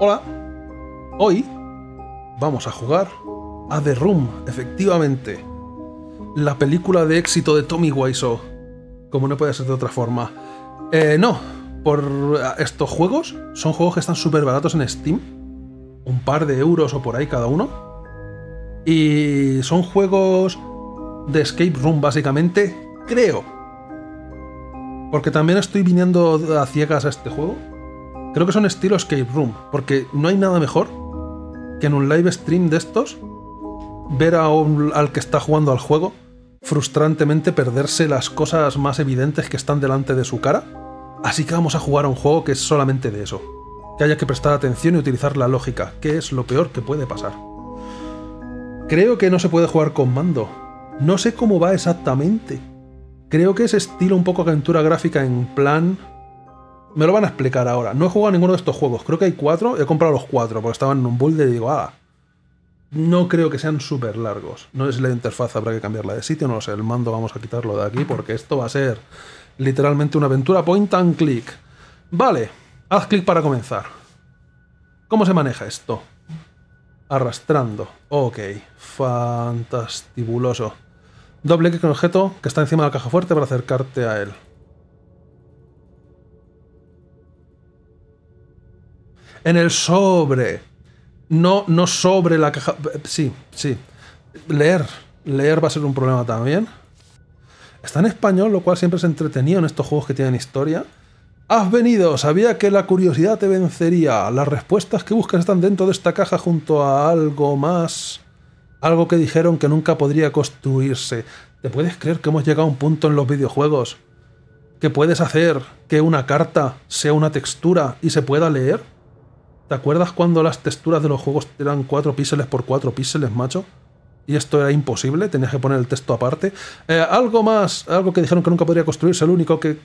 Hola, hoy vamos a jugar a The Room, efectivamente. La película de éxito de Tommy Wiseau, como no puede ser de otra forma. Eh, no, por eh, estos juegos son juegos que están súper baratos en Steam, un par de euros o por ahí cada uno. Y son juegos de escape room básicamente, creo. Porque también estoy viniendo a ciegas a este juego. Creo que son estilo escape room, porque no hay nada mejor que en un live stream de estos ver a un, al que está jugando al juego frustrantemente perderse las cosas más evidentes que están delante de su cara. Así que vamos a jugar a un juego que es solamente de eso. Que haya que prestar atención y utilizar la lógica, que es lo peor que puede pasar. Creo que no se puede jugar con mando. No sé cómo va exactamente. Creo que es estilo un poco aventura gráfica en plan me lo van a explicar ahora. No he jugado ninguno de estos juegos. Creo que hay cuatro. He comprado los cuatro porque estaban en un build y digo, ah, no creo que sean súper largos. No sé si la interfaz habrá que cambiarla de sitio, no lo sé. El mando vamos a quitarlo de aquí porque esto va a ser literalmente una aventura point and click. Vale, haz clic para comenzar. ¿Cómo se maneja esto? Arrastrando. Ok, fantastibuloso. Doble clic en objeto que está encima de la caja fuerte para acercarte a él. En el sobre. No, no sobre la caja. Sí, sí. Leer. Leer va a ser un problema también. Está en español, lo cual siempre es entretenido en estos juegos que tienen historia. Has venido, sabía que la curiosidad te vencería. Las respuestas que buscas están dentro de esta caja junto a algo más. Algo que dijeron que nunca podría construirse. ¿Te puedes creer que hemos llegado a un punto en los videojuegos que puedes hacer que una carta sea una textura y se pueda leer? ¿Te acuerdas cuando las texturas de los juegos eran 4 píxeles por 4 píxeles, macho? Y esto era imposible, tenías que poner el texto aparte. Eh, algo más, algo que dijeron que nunca podría construirse, el único que,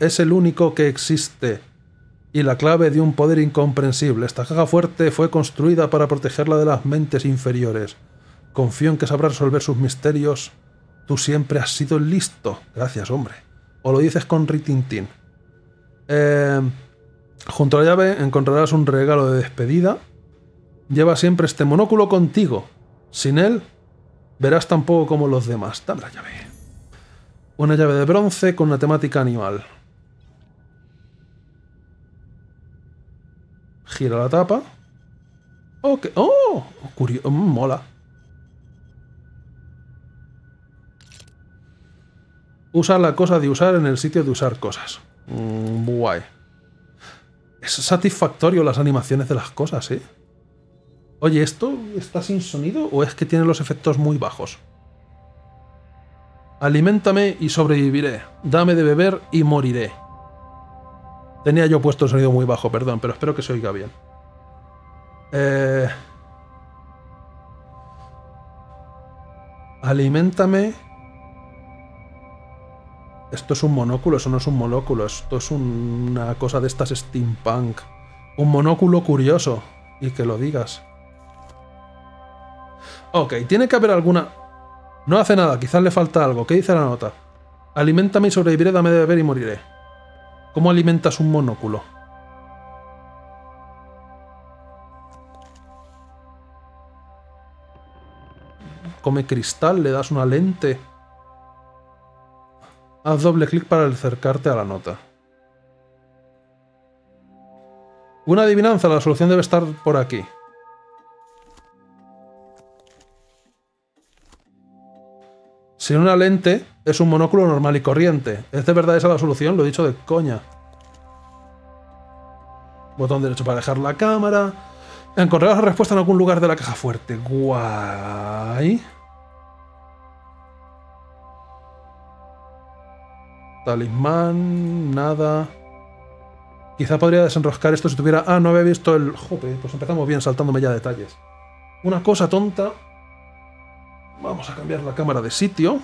es el único que existe. Y la clave de un poder incomprensible. Esta caja fuerte fue construida para protegerla de las mentes inferiores. Confío en que sabrá resolver sus misterios. Tú siempre has sido listo. Gracias, hombre. O lo dices con Ritintín. Eh, Junto a la llave encontrarás un regalo de despedida. Lleva siempre este monóculo contigo. Sin él, verás tan poco como los demás. Dame la llave. Una llave de bronce con una temática animal. Gira la tapa. Okay. ¡Oh! oh Curioso. Mm, mola. Usa la cosa de usar en el sitio de usar cosas. Mm, guay. Es satisfactorio las animaciones de las cosas, ¿eh? Oye, ¿esto está sin sonido o es que tiene los efectos muy bajos? Aliméntame y sobreviviré. Dame de beber y moriré. Tenía yo puesto el sonido muy bajo, perdón, pero espero que se oiga bien. Eh... Aliméntame esto es un monóculo, eso no es un monóculo, esto es una cosa de estas steampunk. Un monóculo curioso, y que lo digas. Ok, tiene que haber alguna... No hace nada, quizás le falta algo. ¿Qué dice la nota? Alimentame y sobreviviré, dame de beber y moriré. ¿Cómo alimentas un monóculo? Come cristal, le das una lente... Haz doble clic para acercarte a la nota. Una adivinanza, la solución debe estar por aquí. Sin una lente es un monóculo normal y corriente. ¿Es de verdad esa la solución? Lo he dicho de coña. Botón derecho para dejar la cámara. Encontrarás la respuesta en algún lugar de la caja fuerte. Guay. Talismán, nada. Quizá podría desenroscar esto si tuviera... Ah, no había visto el... Jope, pues empezamos bien saltándome ya detalles. Una cosa tonta. Vamos a cambiar la cámara de sitio.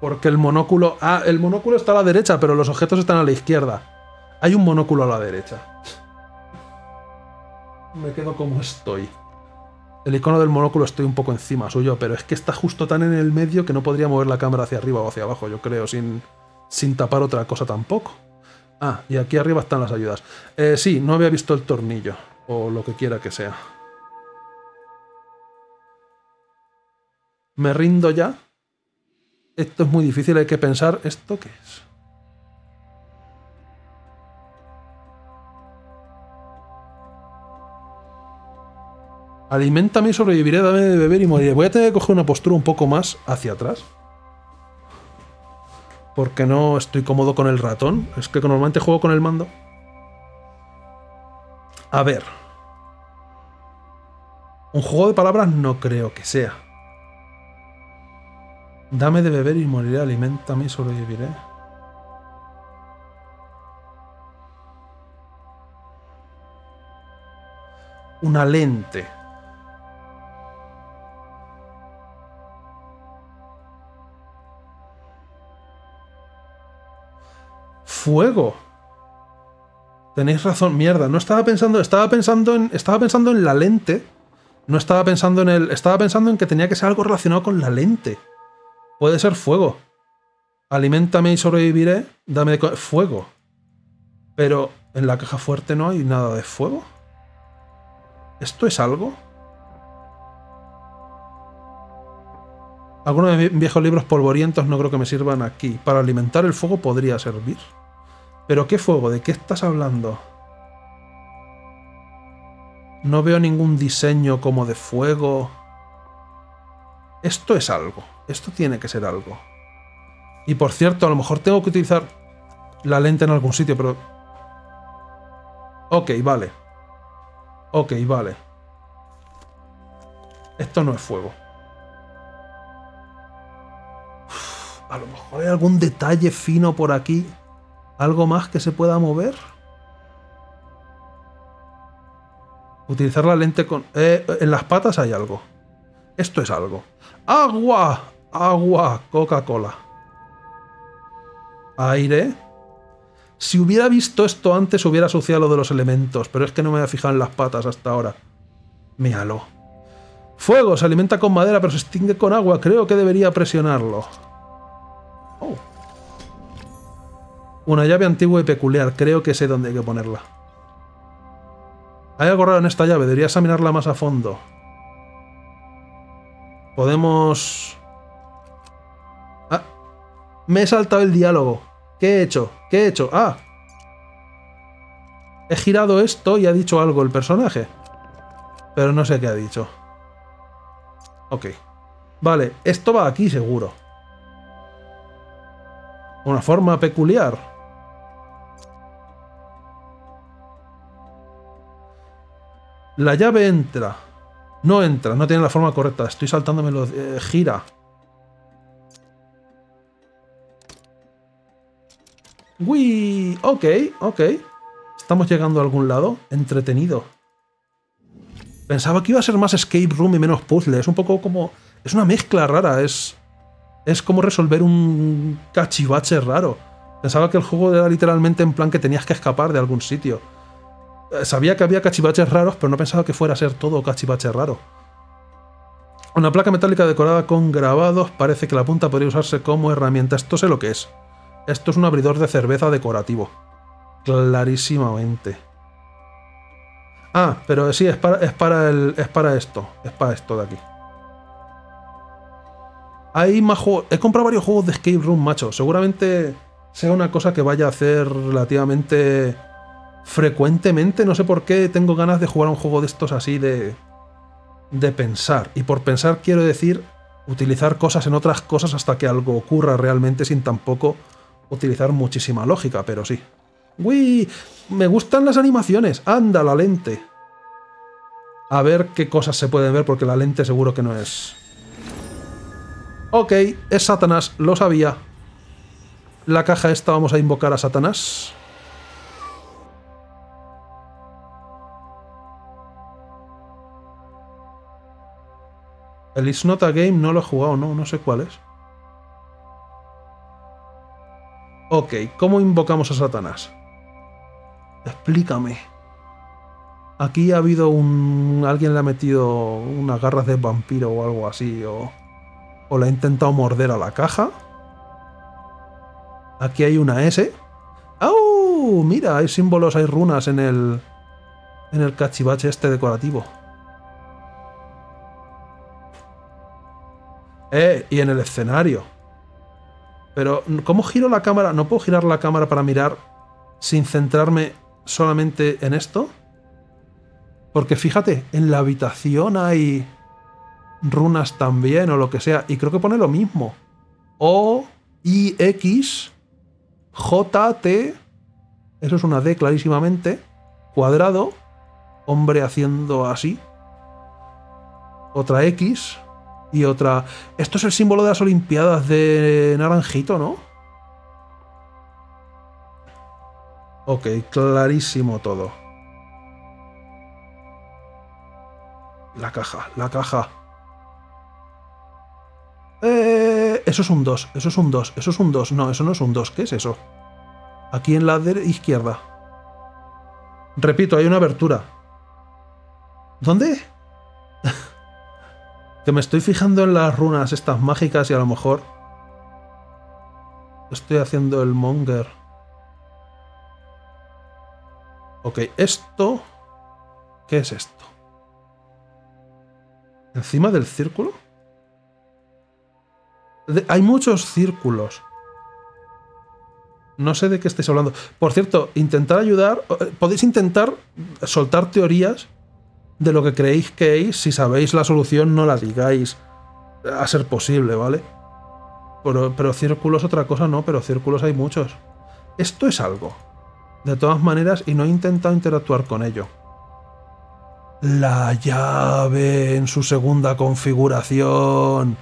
Porque el monóculo... Ah, el monóculo está a la derecha, pero los objetos están a la izquierda. Hay un monóculo a la derecha. Me quedo como estoy. El icono del monóculo estoy un poco encima suyo, pero es que está justo tan en el medio que no podría mover la cámara hacia arriba o hacia abajo, yo creo, sin, tapar otra cosa tampoco. Ah, y aquí arriba están las ayudas. Eh, sí, no había visto el tornillo, o lo que quiera que sea. ¿Me rindo ya? Esto es muy difícil, hay que pensar. ¿Esto qué es? Alimentame y sobreviviré, dame de beber y moriré. Voy a tener que coger una postura un poco más hacia atrás. Porque no estoy cómodo con el ratón. Es que normalmente juego con el mando. A ver. Un juego de palabras no creo que sea. Dame de beber y moriré, alimentame y sobreviviré. Una lente. fuego. Tenéis razón, mierda. No estaba pensando, estaba pensando en, estaba pensando en la lente. No estaba pensando en el, estaba pensando en que tenía que ser algo relacionado con la lente. Puede ser fuego. Aliméntame y sobreviviré. Dame de fuego. Pero en la caja fuerte no hay nada de fuego. ¿Esto es algo? Algunos de mis viejos libros polvorientos no creo que me sirvan aquí. Para alimentar el fuego podría servir. ¿Pero qué fuego? ¿De qué estás hablando? No veo ningún diseño como de fuego. Esto es algo. Esto tiene que ser algo. Y por cierto, a lo mejor tengo que utilizar la lente en algún sitio, pero... Ok, vale. Ok, vale. Esto no es fuego. a lo mejor hay algún detalle fino por aquí. ¿Algo más que se pueda mover? Utilizar la lente con... Eh, eh, en las patas hay algo. Esto es algo. ¡Agua! ¡Agua! Coca-Cola. Aire. Si hubiera visto esto antes, hubiera asociado lo de los elementos, pero es que no me había fijado en las patas hasta ahora. Míralo. Fuego, se alimenta con madera, pero se extingue con agua. Creo que debería presionarlo. Una llave antigua y peculiar, creo que sé dónde hay que ponerla. Hay algo en esta llave, debería examinarla más a fondo. Podemos... Ah, me he saltado el diálogo. ¿Qué he hecho? ¿Qué he hecho? Ah. He girado esto y ha dicho algo el personaje. Pero no sé qué ha dicho. Ok. Vale, esto va aquí seguro. Una forma peculiar. La llave entra. No entra, no tiene la forma correcta. Estoy saltándome los... Eh, gira. ¡Uy! Ok, ok. Estamos llegando a algún lado. Entretenido. Pensaba que iba a ser más escape room y menos puzzle. Es un poco como... Es una mezcla rara. Es... Es como resolver un cachivache raro. Pensaba que el juego era literalmente en plan que tenías que escapar de algún sitio. Sabía que había cachivaches raros, pero no pensaba que fuera a ser todo cachivache raro. Una placa metálica decorada con grabados, parece que la punta podría usarse como herramienta. Esto sé lo que es. Esto es un abridor de cerveza decorativo. Clarísimamente. Ah, pero sí, es para, es para, el, es para esto. Es para esto de aquí. Hay más juegos. He comprado varios juegos de escape room, macho. Seguramente sea una cosa que vaya a hacer relativamente frecuentemente, no sé por qué, tengo ganas de jugar a un juego de estos así de. de pensar. Y por pensar quiero decir utilizar cosas en otras cosas hasta que algo ocurra realmente sin tampoco utilizar muchísima lógica, pero sí. ¡Uy! Me gustan las animaciones. ¡Anda, la lente! A ver qué cosas se pueden ver, porque la lente seguro que no es... Ok, es Satanás, lo sabía. La caja esta vamos a invocar a Satanás. El It's Game no lo he jugado, no, no sé cuál es. Ok, ¿cómo invocamos a Satanás? Explícame. Aquí ha habido un... Alguien le ha metido unas garras de vampiro o algo así, o... O le ha intentado morder a la caja. Aquí hay una S. ¡Au! Mira, hay símbolos, hay runas en el... En el cachivache este decorativo. Eh, y en el escenario. Pero, ¿cómo giro la cámara? ¿No puedo girar la cámara para mirar sin centrarme solamente en esto? Porque fíjate, en la habitación hay runas también o lo que sea. Y creo que pone lo mismo. O, I, X, J, T. Eso es una D clarísimamente. Cuadrado. Hombre haciendo así. Otra X. Y otra, esto es el símbolo de las Olimpiadas de Naranjito, ¿no? Ok, clarísimo todo. La caja, la caja. Eh, eso es un 2, eso es un 2, eso es un 2. No, eso no es un 2, ¿qué es eso? Aquí en la izquierda. Repito, hay una abertura. ¿Dónde? me estoy fijando en las runas estas mágicas y a lo mejor... Estoy haciendo el monger. Ok, esto... ¿Qué es esto? ¿Encima del círculo? hay muchos círculos. No sé de qué estáis hablando. Por cierto, intentar ayudar... Eh, podéis intentar soltar teorías de lo que creéis que es, si sabéis la solución no la digáis a ser posible, ¿vale? Pero, pero círculos otra cosa no, pero círculos hay muchos. Esto es algo. De todas maneras, y no he intentado interactuar con ello. La llave en su segunda configuración.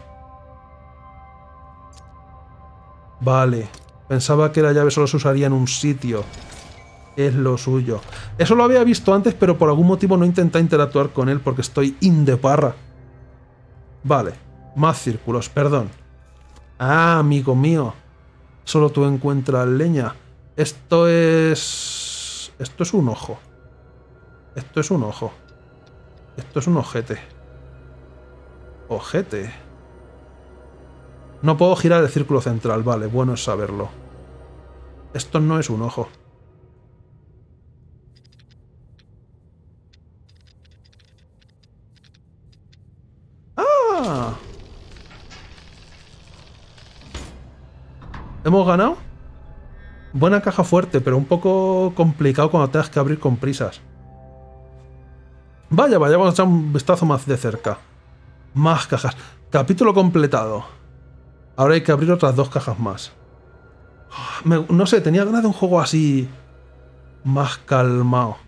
Vale. Pensaba que la llave solo se usaría en un sitio es lo suyo. Eso lo había visto antes, pero por algún motivo no intenté interactuar con él porque estoy indeparra. Vale, más círculos, perdón. Ah, amigo mío. Solo tú encuentras leña. Esto es... Esto es un ojo. Esto es un ojo. Esto es un ojete. Ojete. No puedo girar el círculo central, vale, bueno es saberlo. Esto no es un ojo. Hemos ganado. Buena caja fuerte, pero un poco complicado cuando tengas que abrir con prisas. Vaya, vaya, vamos a echar un vistazo más de cerca. Más cajas. Capítulo completado. Ahora hay que abrir otras dos cajas más. no sé, tenía ganas de un juego así... Más calmado.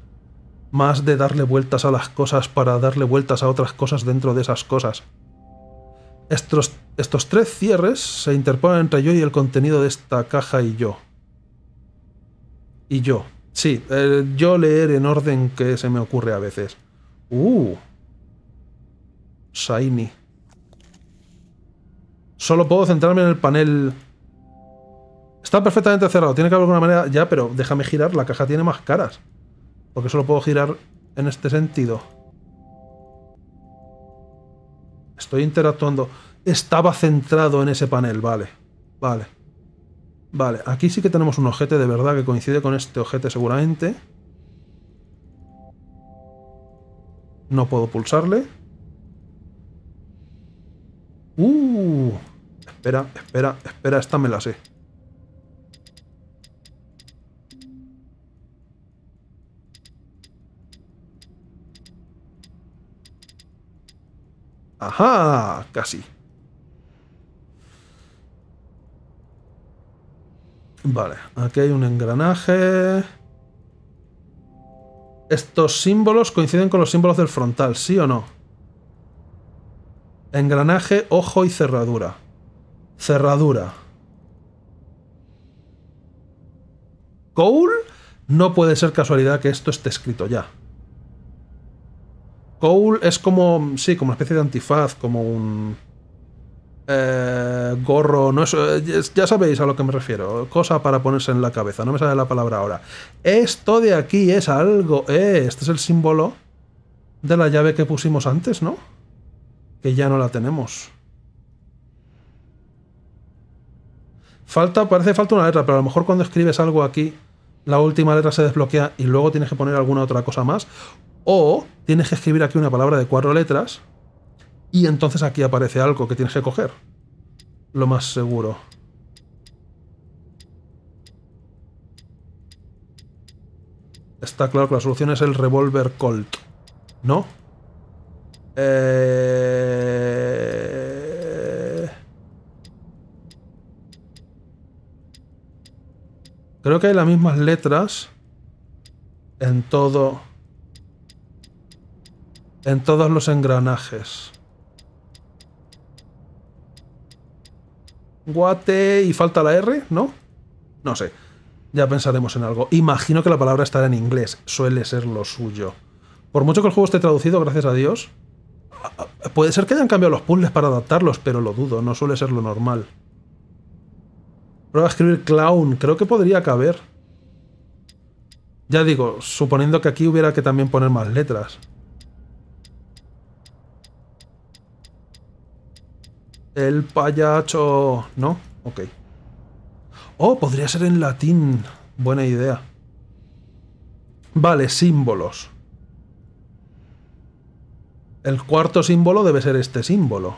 Más de darle vueltas a las cosas para darle vueltas a otras cosas dentro de esas cosas. Estos, tres cierres se interponen entre yo y el contenido de esta caja y yo. Y yo. Sí, eh, yo leer en orden que se me ocurre a veces. Uh. Shiny. Solo puedo centrarme en el panel... Está perfectamente cerrado, tiene que haber alguna manera... Ya, pero déjame girar, la caja tiene más caras. Porque solo puedo girar en este sentido. Estoy interactuando. Estaba centrado en ese panel, vale. Vale. Vale, aquí sí que tenemos un objeto de verdad que coincide con este objeto, seguramente. No puedo pulsarle. Uh, espera, espera, espera, esta me la sé. Ajá, casi. Vale, aquí hay un engranaje. Estos símbolos coinciden con los símbolos del frontal, ¿sí o no? Engranaje, ojo y cerradura. Cerradura. Goal. No puede ser casualidad que esto esté escrito ya. Cole es como, sí, como una especie de antifaz, como un eh, gorro, no eh, es, ya sabéis a lo que me refiero, cosa para ponerse en la cabeza, no me sale la palabra ahora. Esto de aquí es algo, eh, este es el símbolo de la llave que pusimos antes, ¿no? Que ya no la tenemos. Falta, parece falta una letra, pero a lo mejor cuando escribes algo aquí, la última letra se desbloquea y luego tienes que poner alguna otra cosa más. O tienes que escribir aquí una palabra de cuatro letras y entonces aquí aparece algo que tienes que coger. Lo más seguro. Está claro que la solución es el revólver Colt. ¿No? Eh, creo que hay las mismas letras en todo... En todos los engranajes. Guate y falta la R, ¿no? No sé. Ya pensaremos en algo. Imagino que la palabra estará en inglés. Suele ser lo suyo. Por mucho que el juego esté traducido, gracias a Dios. Puede ser que hayan cambiado los puzzles para adaptarlos, pero lo dudo. No suele ser lo normal. Prueba a escribir clown. Creo que podría caber. Ya digo, suponiendo que aquí hubiera que también poner más letras. El payacho... ¿No? Ok. Oh, podría ser en latín. Buena idea. Vale, símbolos. El cuarto símbolo debe ser este símbolo.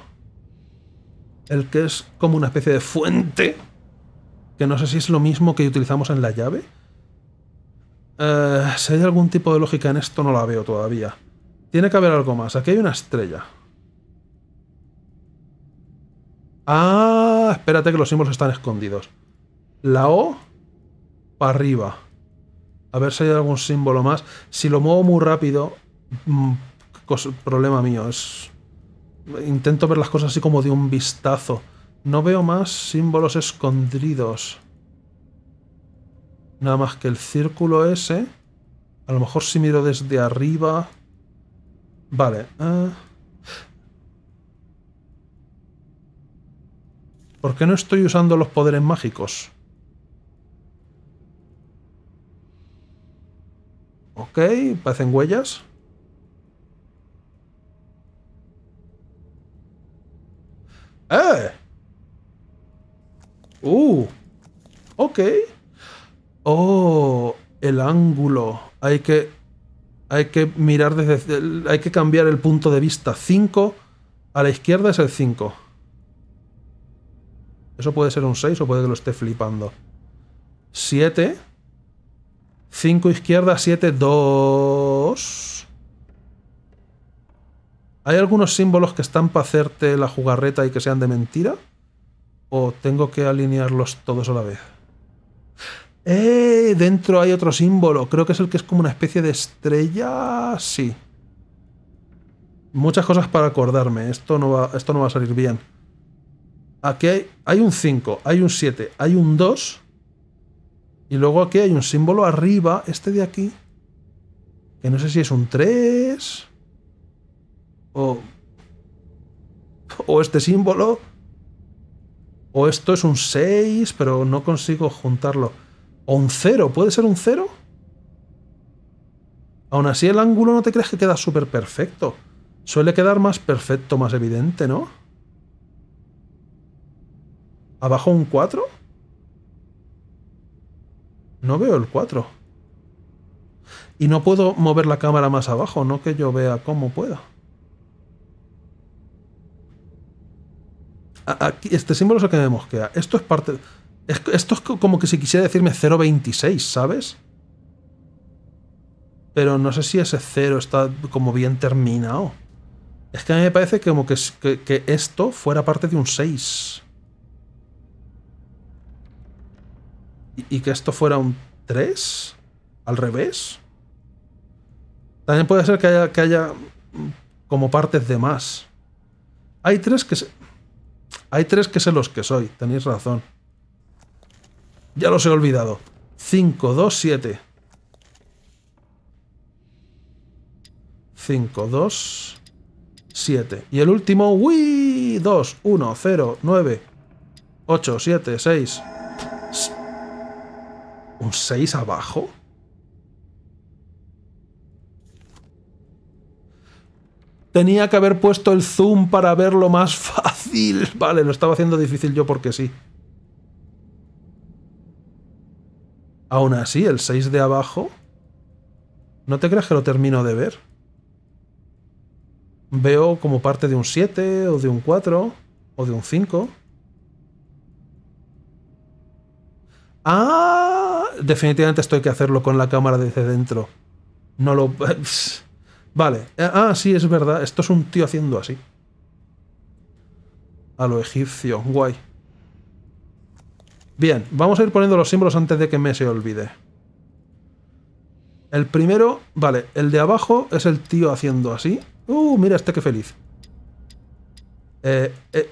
El que es como una especie de fuente. Que no sé si es lo mismo que utilizamos en la llave. Eh, si hay algún tipo de lógica en esto, no la veo todavía. Tiene que haber algo más. Aquí hay una estrella. Ah, espérate que los símbolos están escondidos. La O para arriba. A ver si hay algún símbolo más. Si lo muevo muy rápido, mm, problema mío. Es... Intento ver las cosas así como de un vistazo. No veo más símbolos escondidos. Nada más que el círculo ese. A lo mejor si miro desde arriba... Vale. Eh. ¿Por qué no estoy usando los poderes mágicos? Ok, parecen huellas. ¡Eh! ¡Uh! Ok. ¡Oh! El ángulo. Hay que... Hay que mirar desde... Hay que cambiar el punto de vista. 5 a la izquierda es el 5. Eso puede ser un 6 o puede que lo esté flipando. 7. 5 izquierda, 7, 2. ¿Hay algunos símbolos que están para hacerte la jugarreta y que sean de mentira? ¿O tengo que alinearlos todos a la vez? ¡Eh! Dentro hay otro símbolo. Creo que es el que es como una especie de estrella. Sí. Muchas cosas para acordarme. Esto no va, esto no va a salir bien. Aquí hay, un 5, hay un 7, hay un 2. Y luego aquí hay un símbolo arriba, este de aquí. Que no sé si es un 3. O, o este símbolo. O esto es un 6, pero no consigo juntarlo. O un 0, ¿puede ser un 0? Aún así el ángulo no te crees que queda súper perfecto. Suele quedar más perfecto, más evidente, ¿no? ¿Abajo un 4? No veo el 4. Y no puedo mover la cámara más abajo, no que yo vea cómo pueda. Aquí, este símbolo es el que me mosquea. Esto es parte... Esto es como que si quisiera decirme 0.26, ¿sabes? Pero no sé si ese 0 está como bien terminado. Es que a mí me parece como que, que esto fuera parte de un 6. y, que esto fuera un 3 al revés. También puede ser que haya, mm, como partes de más. Hay 3 que se... Hay tres que sé los que soy, tenéis razón. Ya los he olvidado. 5, 2, 7. 5, 2, 7. Y el último, ¡uy! 2, 1, 0, 9, 8, 7, 6. ¿Un 6 abajo? Tenía que haber puesto el zoom para verlo más fácil. Vale, lo estaba haciendo difícil yo porque sí. Aún así, el 6 de abajo... ¿No te creas que lo termino de ver? Veo como parte de un 7, o de un 4, o de un 5. ¡Ah! definitivamente esto hay que hacerlo con la cámara desde dentro. No lo... Vale. Eh, ah, sí, es verdad. Esto es un tío haciendo así. A lo egipcio. Guay. Bien, vamos a ir poniendo los símbolos antes de que me se olvide. El primero, vale, el de abajo es el tío haciendo así. Uh, mira este que feliz. Eh, eh,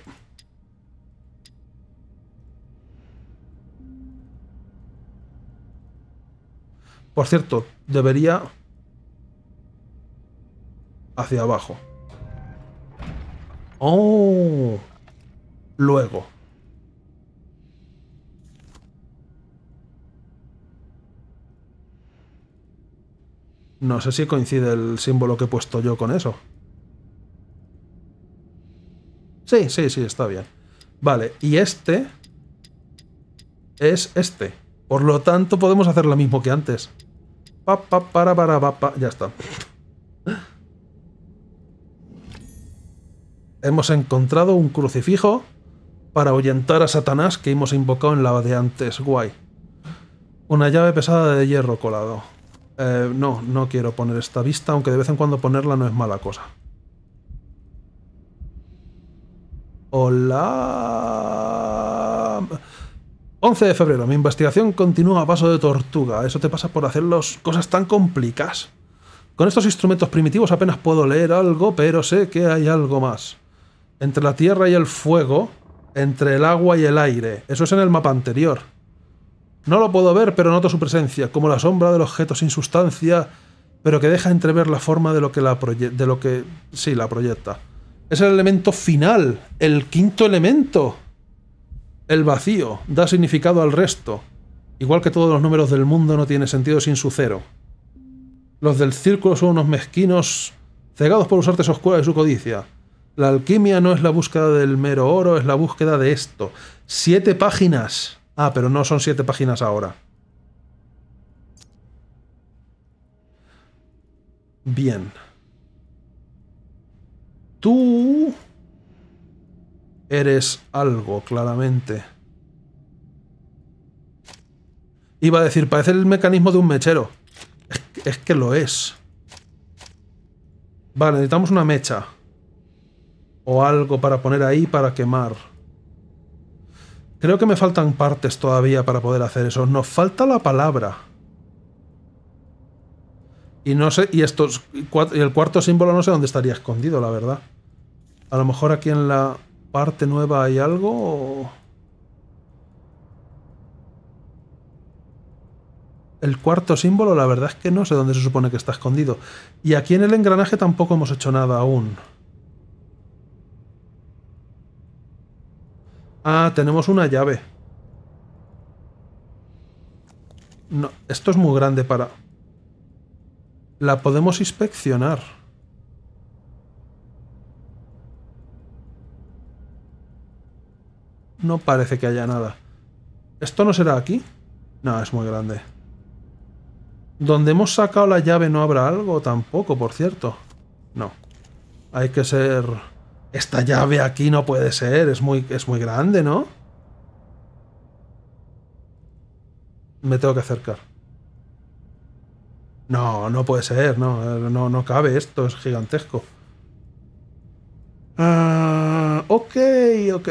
Por cierto, debería... Hacia abajo. ¡Oh! Luego. No sé si coincide el símbolo que he puesto yo con eso. Sí, sí, sí, está bien. Vale, y este es este. Por lo tanto, podemos hacer lo mismo que antes para, para, Ya está. Hemos encontrado un crucifijo para ahuyentar a Satanás que hemos invocado en la de antes. Guay. Una llave pesada de hierro colado. Eh, no, no quiero poner esta vista, aunque de vez en cuando ponerla no es mala cosa. Hola. 11 de febrero, mi investigación continúa a paso de tortuga. Eso te pasa por hacer las cosas tan complicadas. Con estos instrumentos primitivos apenas puedo leer algo, pero sé que hay algo más. Entre la tierra y el fuego, entre el agua y el aire. Eso es en el mapa anterior. No lo puedo ver, pero noto su presencia, como la sombra del objeto sin sustancia, pero que deja entrever la forma de lo que la de lo que sí la proyecta. Es el elemento final, el quinto elemento. El vacío da significado al resto, igual que todos los números del mundo no tiene sentido sin su cero. Los del círculo son unos mezquinos cegados por sus artes oscuras y su codicia. La alquimia no es la búsqueda del mero oro, es la búsqueda de esto. Siete páginas. Ah, pero no son siete páginas ahora. Bien. Tú... Eres algo, claramente. Iba a decir, parece el mecanismo de un mechero. Es que, lo es. Vale, necesitamos una mecha. O algo para poner ahí para quemar. Creo que me faltan partes todavía para poder hacer eso. Nos falta la palabra. Y no sé, y estos, y el cuarto símbolo no sé dónde estaría escondido, la verdad. A lo mejor aquí en la parte nueva hay algo? El cuarto símbolo, la verdad es que no sé dónde se supone que está escondido. Y aquí en el engranaje tampoco hemos hecho nada aún. Ah, tenemos una llave. No, esto es muy grande para... La podemos inspeccionar. No parece que haya nada. ¿Esto no será aquí? No, es muy grande. Donde hemos sacado la llave no habrá algo tampoco, por cierto. No. Hay que ser... Esta llave aquí no puede ser, es muy, es muy grande, ¿no? Me tengo que acercar. No, no puede ser, no, no, no cabe esto, es gigantesco. Ah, ok, ok.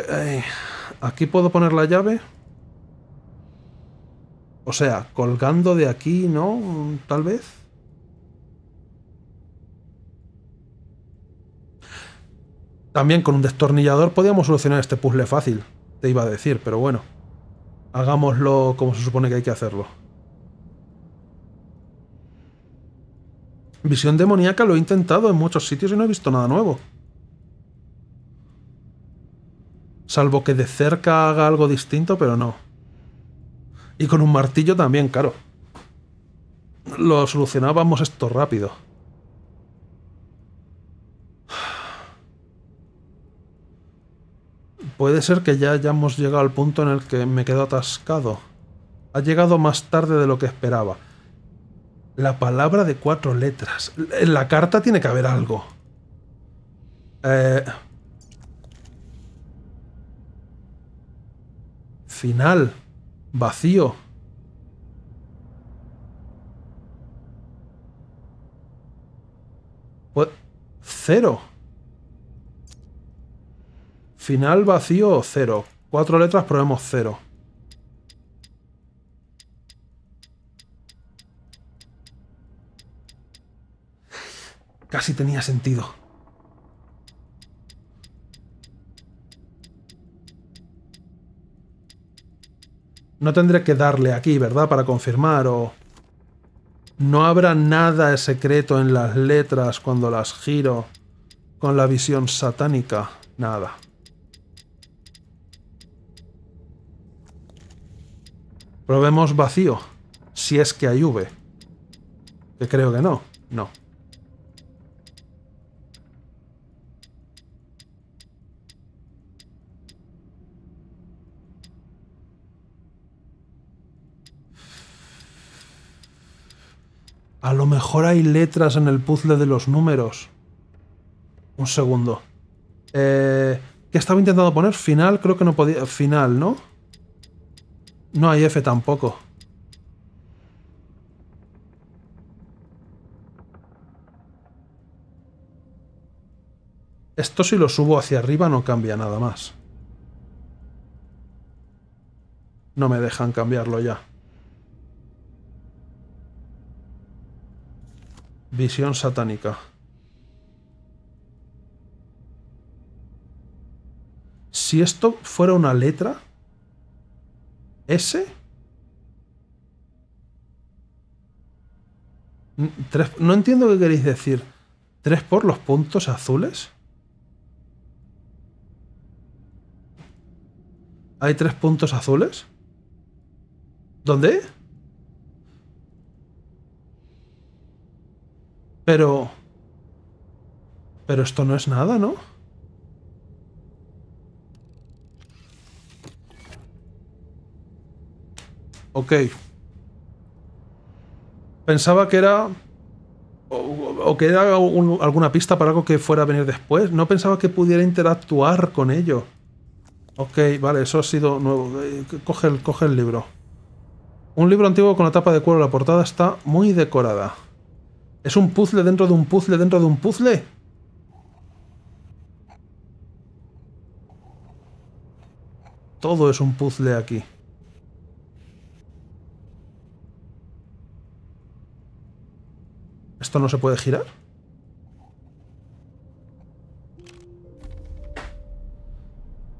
¿Aquí puedo poner la llave? O sea, colgando de aquí, ¿no? Tal vez. También con un destornillador podíamos solucionar este puzzle fácil, te iba a decir, pero bueno. Hagámoslo como se supone que hay que hacerlo. Visión demoníaca lo he intentado en muchos sitios y no he visto nada nuevo. Salvo que de cerca haga algo distinto, pero no. Y con un martillo también, claro. Lo solucionábamos esto rápido. Puede ser que ya hayamos llegado al punto en el que me quedo atascado. Ha llegado más tarde de lo que esperaba. La palabra de cuatro letras. En la carta tiene que haber algo. Eh, final, vacío. Pues, cero. Final vacío o cero. Cuatro letras, probemos cero. Casi tenía sentido. No tendré que darle aquí, ¿verdad? Para confirmar o... No habrá nada de secreto en las letras cuando las giro con la visión satánica. Nada. Probemos vacío, si es que hay V. Que creo que no. No. A lo mejor hay letras en el puzzle de los números. Un segundo. Eh, ¿Qué estaba intentando poner? Final, creo que no podía... Final, ¿no? No hay F tampoco. Esto si lo subo hacia arriba no cambia nada más. No me dejan cambiarlo ya. Visión satánica. Si esto fuera una letra, S. Mm, no entiendo qué queréis decir. ¿Tres por los puntos azules? ¿Hay tres puntos azules? ¿Dónde? Pero... Pero esto no es nada, ¿no? Ok. Pensaba que era... O, que era alguna pista para algo que fuera a venir después. No pensaba que pudiera interactuar con ello. Ok, vale, eso ha sido nuevo. Eh, coge el, coge el libro. Un libro antiguo con la tapa de cuero. La portada está muy decorada. ¿Es un puzzle dentro de un puzzle dentro de un puzzle? Todo es un puzzle aquí. ¿Esto no se puede girar?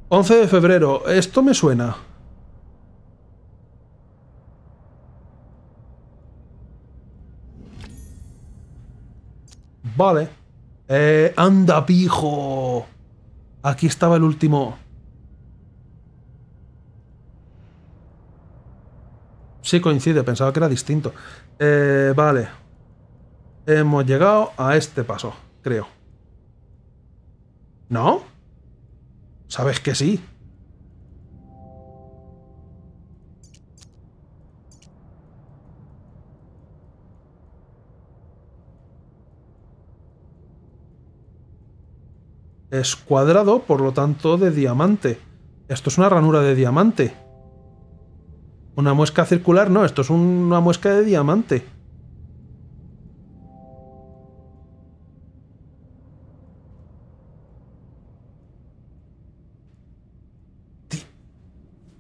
¿11 de febrero? Esto me suena. Vale. Eh, anda, pijo. Aquí estaba el último. Sí, coincide, pensaba que era distinto. Eh, vale. Hemos llegado a este paso, creo. ¿No? ¿Sabes que sí? Es cuadrado, por lo tanto, de diamante. Esto es una ranura de diamante. Una muesca circular, no, esto es una muesca de diamante.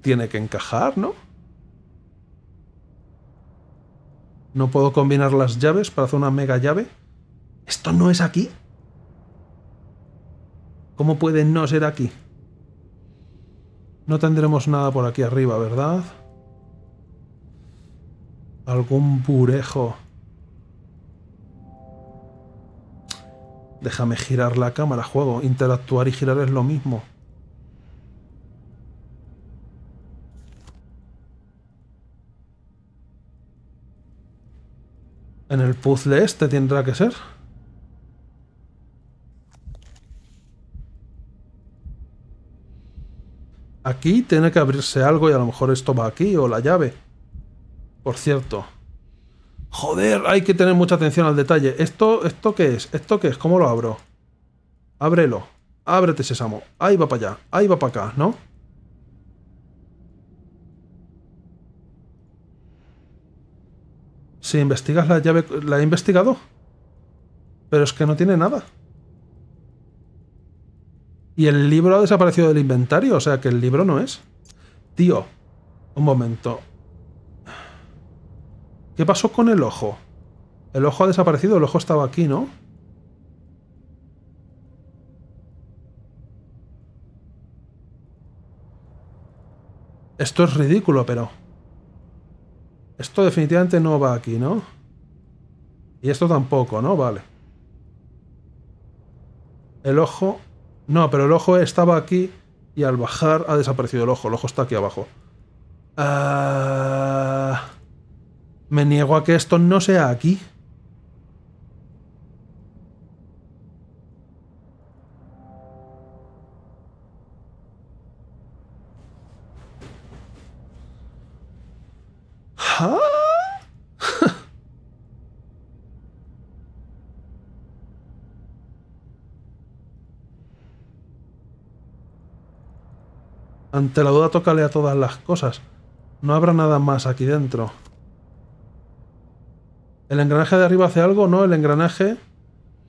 Tiene que encajar, ¿no? No puedo combinar las llaves para hacer una mega llave. ¿Esto no es aquí? ¿Cómo puede no ser aquí? No tendremos nada por aquí arriba, ¿verdad? Algún purejo. Déjame girar la cámara, juego. Interactuar y girar es lo mismo. En el puzzle este tendrá que ser. Aquí tiene que abrirse algo y a lo mejor esto va aquí o la llave. Por cierto. Joder, hay que tener mucha atención al detalle. ¿Esto, esto qué es? ¿Esto qué es? ¿Cómo lo abro? Ábrelo. Ábrete, sésamo. Ahí va para allá. Ahí va para acá, ¿no? Si investigas la llave... ¿La he investigado? Pero es que no tiene nada. Y el libro ha desaparecido del inventario, o sea que el libro no es. Tío, un momento. ¿Qué pasó con el ojo? El ojo ha desaparecido, el ojo estaba aquí, ¿no? Esto es ridículo, pero... Esto definitivamente no va aquí, ¿no? Y esto tampoco, ¿no? Vale. El ojo no, pero el ojo estaba aquí y al bajar ha desaparecido el ojo. El ojo está aquí abajo. Ah, me niego a que esto no sea aquí. ¡Ja! Ah. Ante la duda tócale a todas las cosas. No habrá nada más aquí dentro. ¿El engranaje de arriba hace algo? No, el engranaje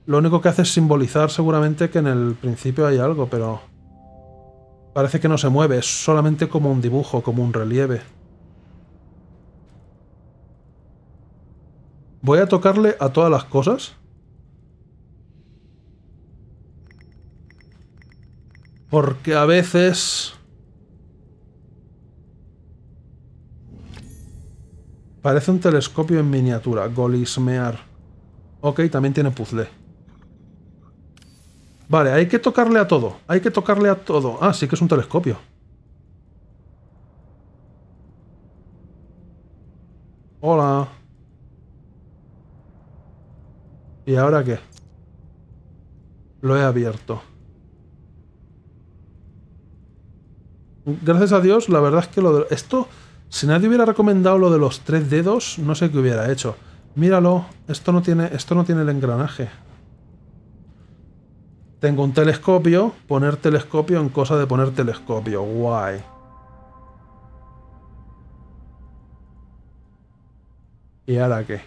lo único que hace es simbolizar seguramente que en el principio hay algo, pero parece que no se mueve, es solamente como un dibujo, como un relieve. Voy a tocarle a todas las cosas. Porque a veces Parece un telescopio en miniatura. Golismear. Ok, también tiene puzzle. Vale, hay que tocarle a todo. Hay que tocarle a todo. Ah, sí que es un telescopio. Hola. ¿Y ahora qué? Lo he abierto. Gracias a Dios, la verdad es que lo de... Esto... Si nadie hubiera recomendado lo de los tres dedos, no sé qué hubiera hecho. Míralo, esto no tiene, esto no tiene el engranaje. Tengo un telescopio, poner telescopio en cosa de poner telescopio, guay. ¿Y ahora qué?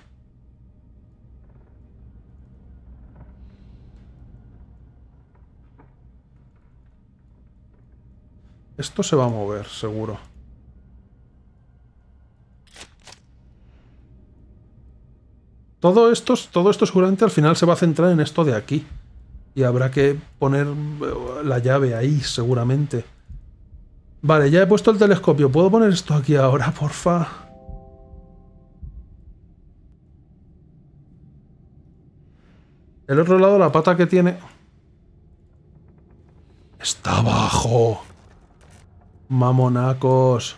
Esto se va a mover, seguro. todo esto, todo esto seguramente al final se va a centrar en esto de aquí. Y habrá que poner eh, la llave ahí, seguramente. Vale, ya he puesto el telescopio. ¿Puedo poner esto aquí ahora, porfa? El otro lado, la pata que tiene... Está abajo. Mamonacos.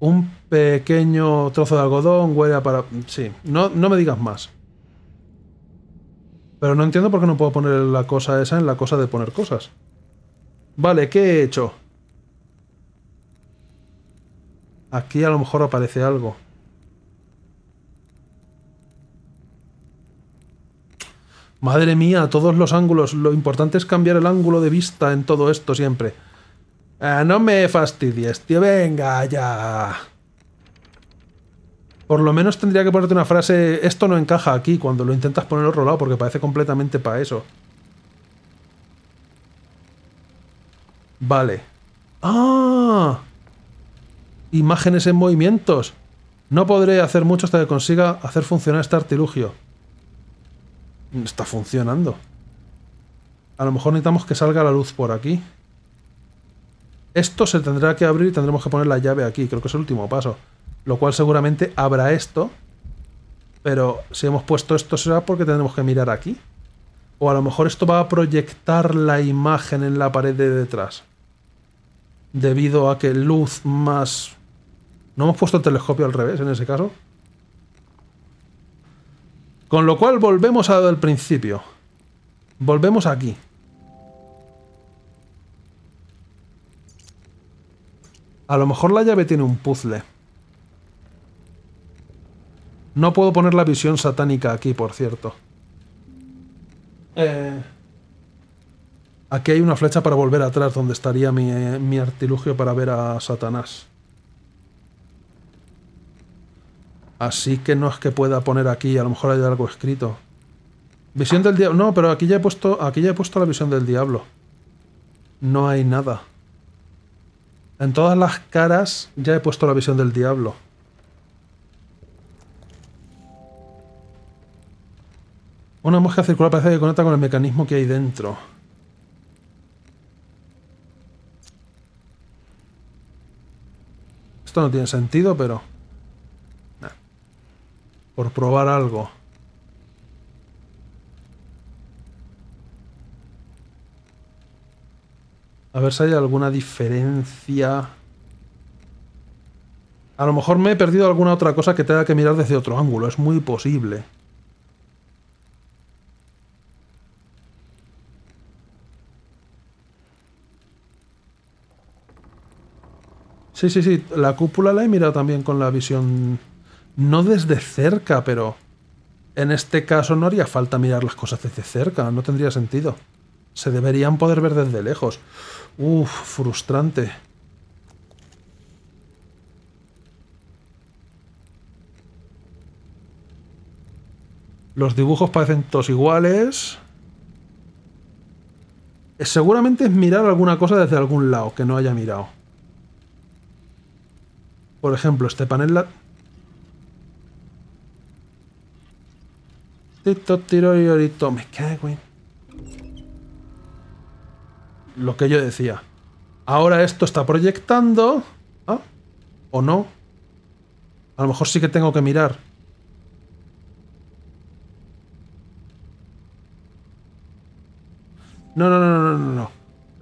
Un pequeño trozo de algodón huele para... Sí, no, no me digas más. Pero no entiendo por qué no puedo poner la cosa esa en la cosa de poner cosas. Vale, ¿qué he hecho? Aquí a lo mejor aparece algo. Madre mía, todos los ángulos. Lo importante es cambiar el ángulo de vista en todo esto siempre. Ah, no me fastidies, tío. Venga, ya. Por lo menos tendría que ponerte una frase... Esto no encaja aquí cuando lo intentas poner otro lado porque parece completamente para eso. Vale. ¡Ah! Imágenes en movimientos. No podré hacer mucho hasta que consiga hacer funcionar este artilugio. Está funcionando. A lo mejor necesitamos que salga la luz por aquí. Esto se tendrá que abrir y tendremos que poner la llave aquí. Creo que es el último paso. Lo cual seguramente habrá esto. Pero si hemos puesto esto será porque tendremos que mirar aquí. O a lo mejor esto va a proyectar la imagen en la pared de detrás. Debido a que luz más... No hemos puesto el telescopio al revés en ese caso. Con lo cual volvemos al principio. Volvemos aquí. A lo mejor la llave tiene un puzzle. No puedo poner la visión satánica aquí, por cierto. Eh, aquí hay una flecha para volver atrás, donde estaría mi, artilugio para ver a Satanás. Así que no es que pueda poner aquí, a lo mejor hay algo escrito. Visión del diablo. No, pero aquí ya he puesto. Aquí ya he puesto la visión del diablo. No hay nada. En todas las caras ya he puesto la visión del diablo. Una mosca circular parece que conecta con el mecanismo que hay dentro. Esto no tiene sentido, pero... Por probar algo. A ver si hay alguna diferencia. A lo mejor me he perdido alguna otra cosa que tenga que mirar desde otro ángulo. Es muy posible. Sí, sí, sí. La cúpula la he mirado también con la visión... No desde cerca, pero... En este caso no haría falta mirar las cosas desde cerca. No tendría sentido. Se deberían poder ver desde lejos. Uf, frustrante. Los dibujos parecen todos iguales. Eh, seguramente es mirar alguna cosa desde algún lado que no haya mirado. Por ejemplo, este panel... La... Tito, tiro y orito. Me cago lo que yo decía. Ahora esto está proyectando, ¿ah? ¿o no? A lo mejor sí que tengo que mirar. No, no, no, no, no, no.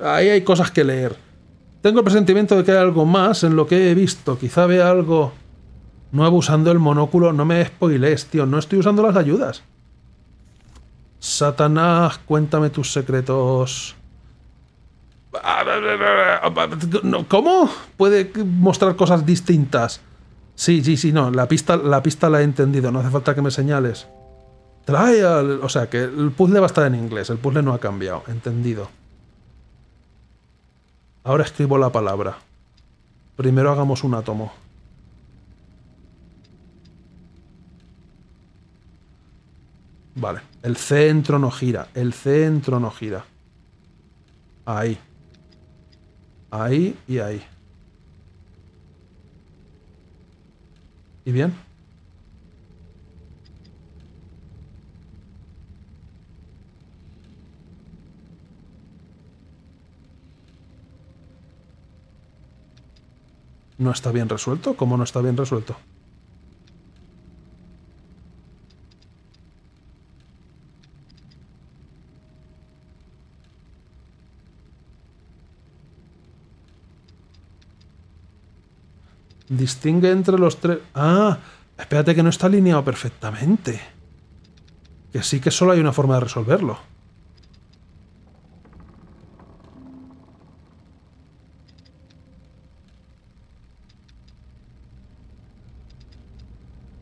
Ahí hay cosas que leer. Tengo el presentimiento de que hay algo más en lo que he visto. Quizá vea algo No abusando el monóculo. No me spoilees, tío. No estoy usando las ayudas. Satanás, cuéntame tus secretos. ¿Cómo? Puede mostrar cosas distintas. Sí, sí, sí, no, la pista, la pista la he entendido, no hace falta que me señales. Trae, o sea, que el puzzle va a estar en inglés, el puzzle no ha cambiado, entendido. Ahora escribo la palabra. Primero hagamos un átomo. Vale, el centro no gira, el centro no gira. Ahí. Ahí y ahí. ¿Y bien? ¿No está bien resuelto? ¿Cómo no está bien resuelto? Distingue entre los tres... Ah, espérate que no está alineado perfectamente. Que sí que solo hay una forma de resolverlo.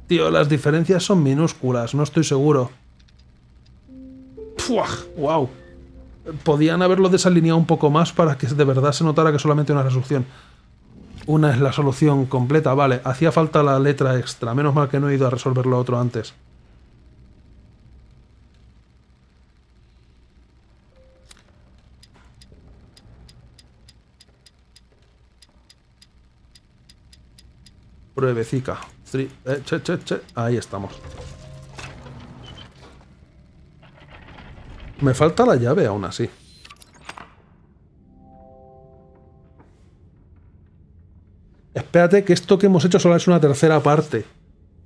Tío, las diferencias son minúsculas, no estoy seguro. ¡Puaj! ¡Wow! Podían haberlo desalineado un poco más para que de verdad se notara que solamente una resolución. Una es la solución completa, vale, hacía falta la letra extra, menos mal que no he ido a resolver otro antes. Pruebecica. Eh, ahí estamos. Me falta la llave aún así. Espérate que esto que hemos hecho solo es una tercera parte.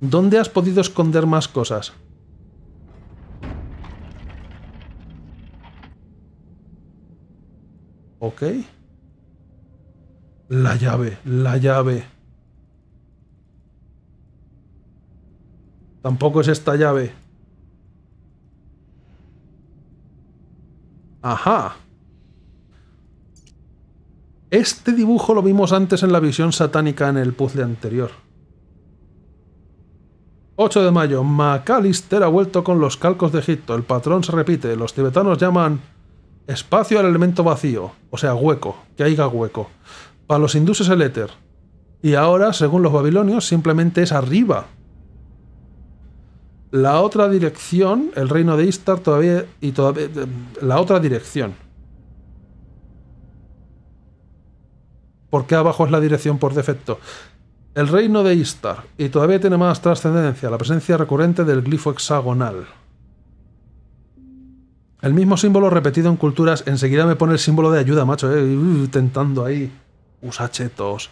¿Dónde has podido esconder más cosas? Ok. La llave, la llave. Tampoco es esta llave. Ajá. Este dibujo lo vimos antes en la visión satánica en el puzzle anterior. 8 de mayo, Macalister ha vuelto con los calcos de Egipto. El patrón se repite. Los tibetanos llaman espacio al elemento vacío, o sea, hueco, que haya hueco. Para los es el éter. Y ahora, según los babilonios, simplemente es arriba. La otra dirección, el reino de Istar, todavía... Y todavía eh, la otra dirección. ¿Por qué abajo es la dirección por defecto. El reino de Istar, y todavía tiene más trascendencia, la presencia recurrente del glifo hexagonal. El mismo símbolo repetido en culturas, enseguida me pone el símbolo de ayuda, macho, eh, uh, tentando ahí. usachetos.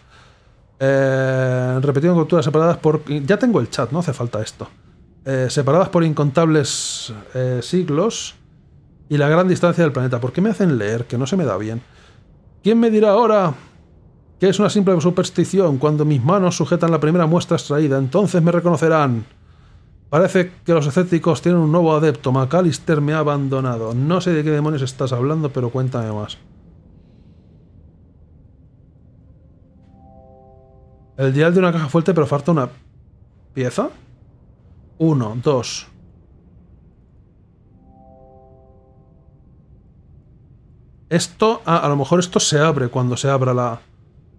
Eh, repetido en culturas separadas por... Ya tengo el chat, no hace falta esto. Eh, separadas por incontables siglos y la gran distancia del planeta. ¿Por qué me hacen leer? Que no se me da bien. ¿Quién me dirá ahora que es una simple superstición. Cuando mis manos sujetan la primera muestra extraída, entonces me reconocerán. Parece que los escépticos tienen un nuevo adepto. McAllister me ha abandonado. No sé de qué demonios estás hablando, pero cuéntame más. El dial de una caja fuerte, pero falta una pieza. Uno, dos. Esto, ah, a lo mejor esto se abre cuando se abra la...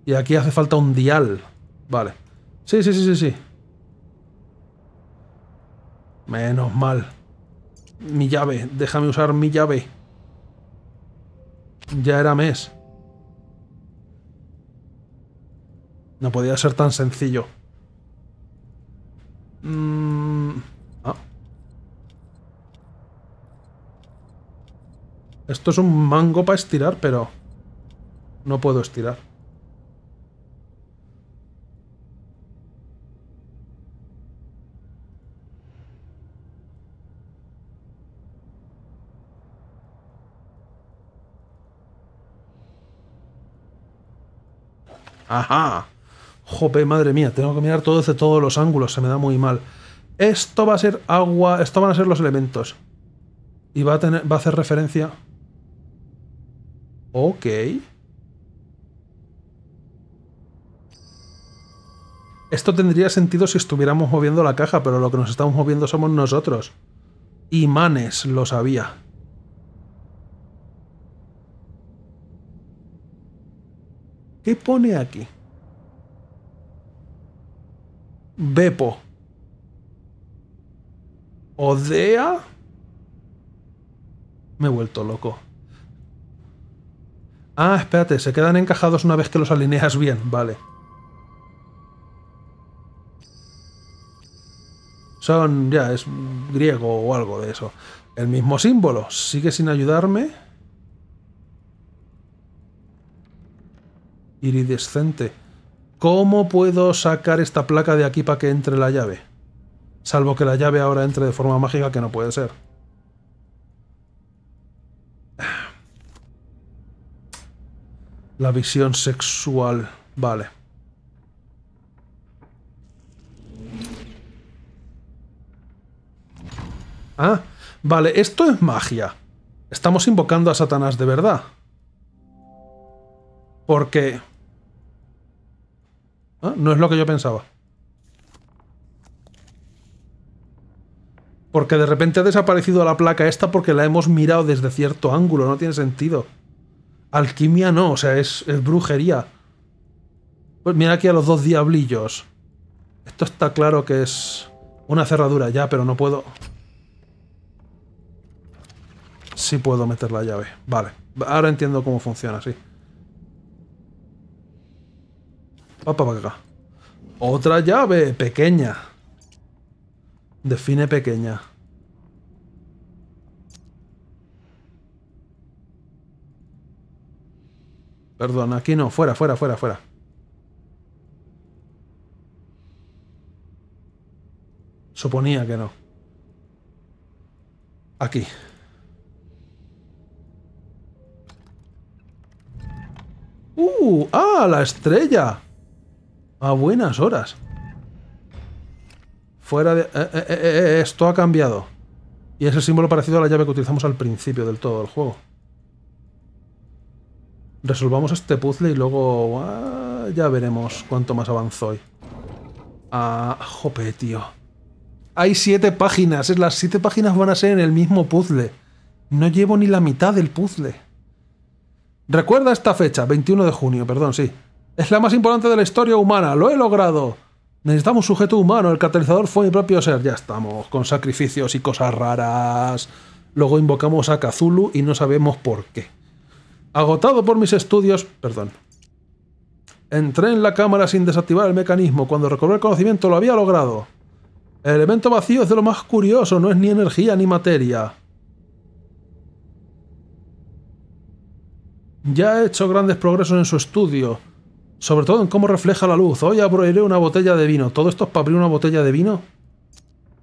Y aquí hace falta un dial. Vale. Sí, sí, sí, sí, sí. Menos mal. Mi llave. Déjame usar mi llave. Ya era mes. No podía ser tan sencillo. Mm, ah. Esto es un mango para estirar, pero... No puedo estirar. Ajá. Jope, madre mía, tengo que mirar todo desde todos los ángulos, se me da muy mal. Esto va a ser agua, esto van a ser los elementos. Y va a, tener, va a hacer referencia... Ok. Esto tendría sentido si estuviéramos moviendo la caja, pero lo que nos estamos moviendo somos nosotros. Imanes, lo sabía. ¿Qué pone aquí? Bepo. Odea. Me he vuelto loco. Ah, espérate, se quedan encajados una vez que los alineas bien, vale. Son, ya, es griego o algo de eso. El mismo símbolo, sigue sin ayudarme. Iridescente. ¿Cómo puedo sacar esta placa de aquí para que entre la llave? Salvo que la llave ahora entre de forma mágica, que no puede ser. La visión sexual. Vale. Ah, vale, esto es magia. Estamos invocando a Satanás de verdad. Porque ¿Ah? No es lo que yo pensaba. Porque de repente ha desaparecido la placa esta porque la hemos mirado desde cierto ángulo, no tiene sentido. Alquimia no, o sea, es, brujería. Pues mira aquí a los dos diablillos. Esto está claro que es una cerradura ya, pero no puedo... Sí puedo meter la llave. Vale, ahora entiendo cómo funciona, sí. Otra llave pequeña. Define pequeña. Perdón, aquí no. Fuera, fuera, fuera, fuera. Suponía que no. Aquí. ¡Uh! ¡Ah! ¡La estrella! A buenas horas. Fuera de... Eh, eh, eh, esto ha cambiado. Y es el símbolo parecido a la llave que utilizamos al principio del todo el juego. Resolvamos este puzzle y luego... Ah, ya veremos cuánto más avanzó hoy. Ah, jope, tío. Hay siete páginas. Las siete páginas van a ser en el mismo puzzle. No llevo ni la mitad del puzzle. Recuerda esta fecha, 21 de junio, perdón, sí. Es la más importante de la historia humana, lo he logrado. Necesitamos sujeto humano, el catalizador fue mi propio ser. Ya estamos, con sacrificios y cosas raras. Luego invocamos a Kazulu y no sabemos por qué. Agotado por mis estudios, perdón. Entré en la cámara sin desactivar el mecanismo. Cuando recobré el conocimiento lo había logrado. El elemento vacío es de lo más curioso, no es ni energía ni materia. Ya he hecho grandes progresos en su estudio. Sobre todo en cómo refleja la luz. Hoy abriré una botella de vino. ¿Todo esto es para abrir una botella de vino?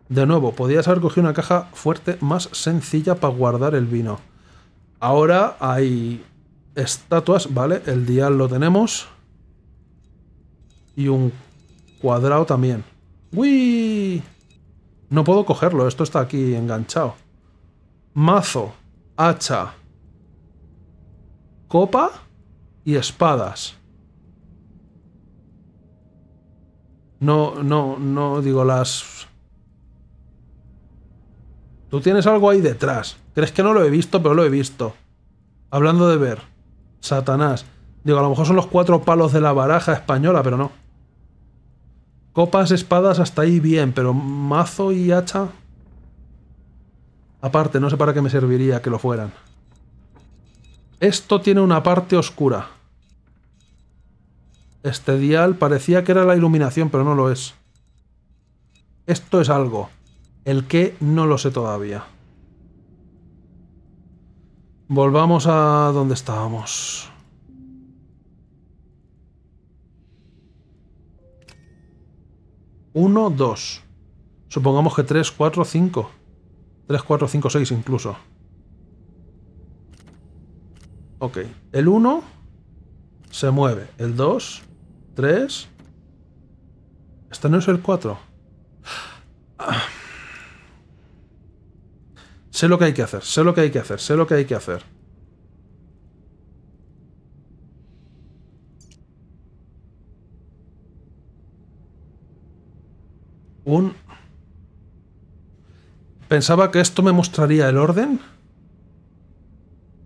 De nuevo, podías haber cogido una caja fuerte más sencilla para guardar el vino. Ahora hay estatuas, ¿vale? El dial lo tenemos. Y un cuadrado también. ¡Uy! No puedo cogerlo, esto está aquí enganchado. Mazo, hacha, copa y espadas. No, no, no, digo, las... Tú tienes algo ahí detrás. Crees que no lo he visto, pero lo he visto. Hablando de ver. Satanás. Digo, a lo mejor son los cuatro palos de la baraja española, pero no. Copas, espadas, hasta ahí bien, pero mazo y hacha... Aparte, no sé para qué me serviría que lo fueran. Esto tiene una parte oscura. Este dial parecía que era la iluminación, pero no lo es. Esto es algo. El que no lo sé todavía. Volvamos a donde estábamos. 1, 2. Supongamos que 3, 4, 5. 3, 4, 5, 6 incluso. Ok. El 1. Se mueve. El 2. 3. Este no es el 4. Sé lo que hay que hacer, sé lo que hay que hacer, sé lo que hay que hacer. Un... Pensaba que esto me mostraría el orden.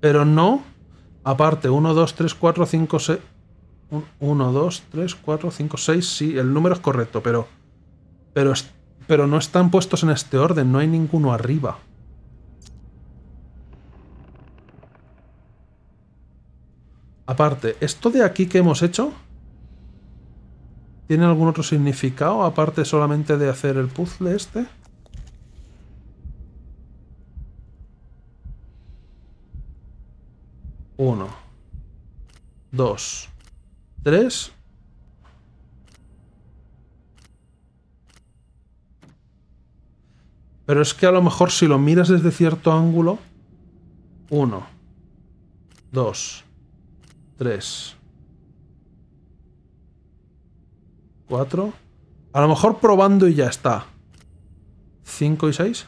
Pero no. Aparte, 1, 2, 3, 4, 5, 6... 1, 2, 3, 4, 5, 6. Sí, el número es correcto, pero, pero, pero no están puestos en este orden. No hay ninguno arriba. Aparte, ¿esto de aquí que hemos hecho? ¿Tiene algún otro significado aparte solamente de hacer el puzzle este? 1 2 3. Pero es que a lo mejor si lo miras desde cierto ángulo... 1, 2, 3, 4... A lo mejor probando y ya está. 5 y 6.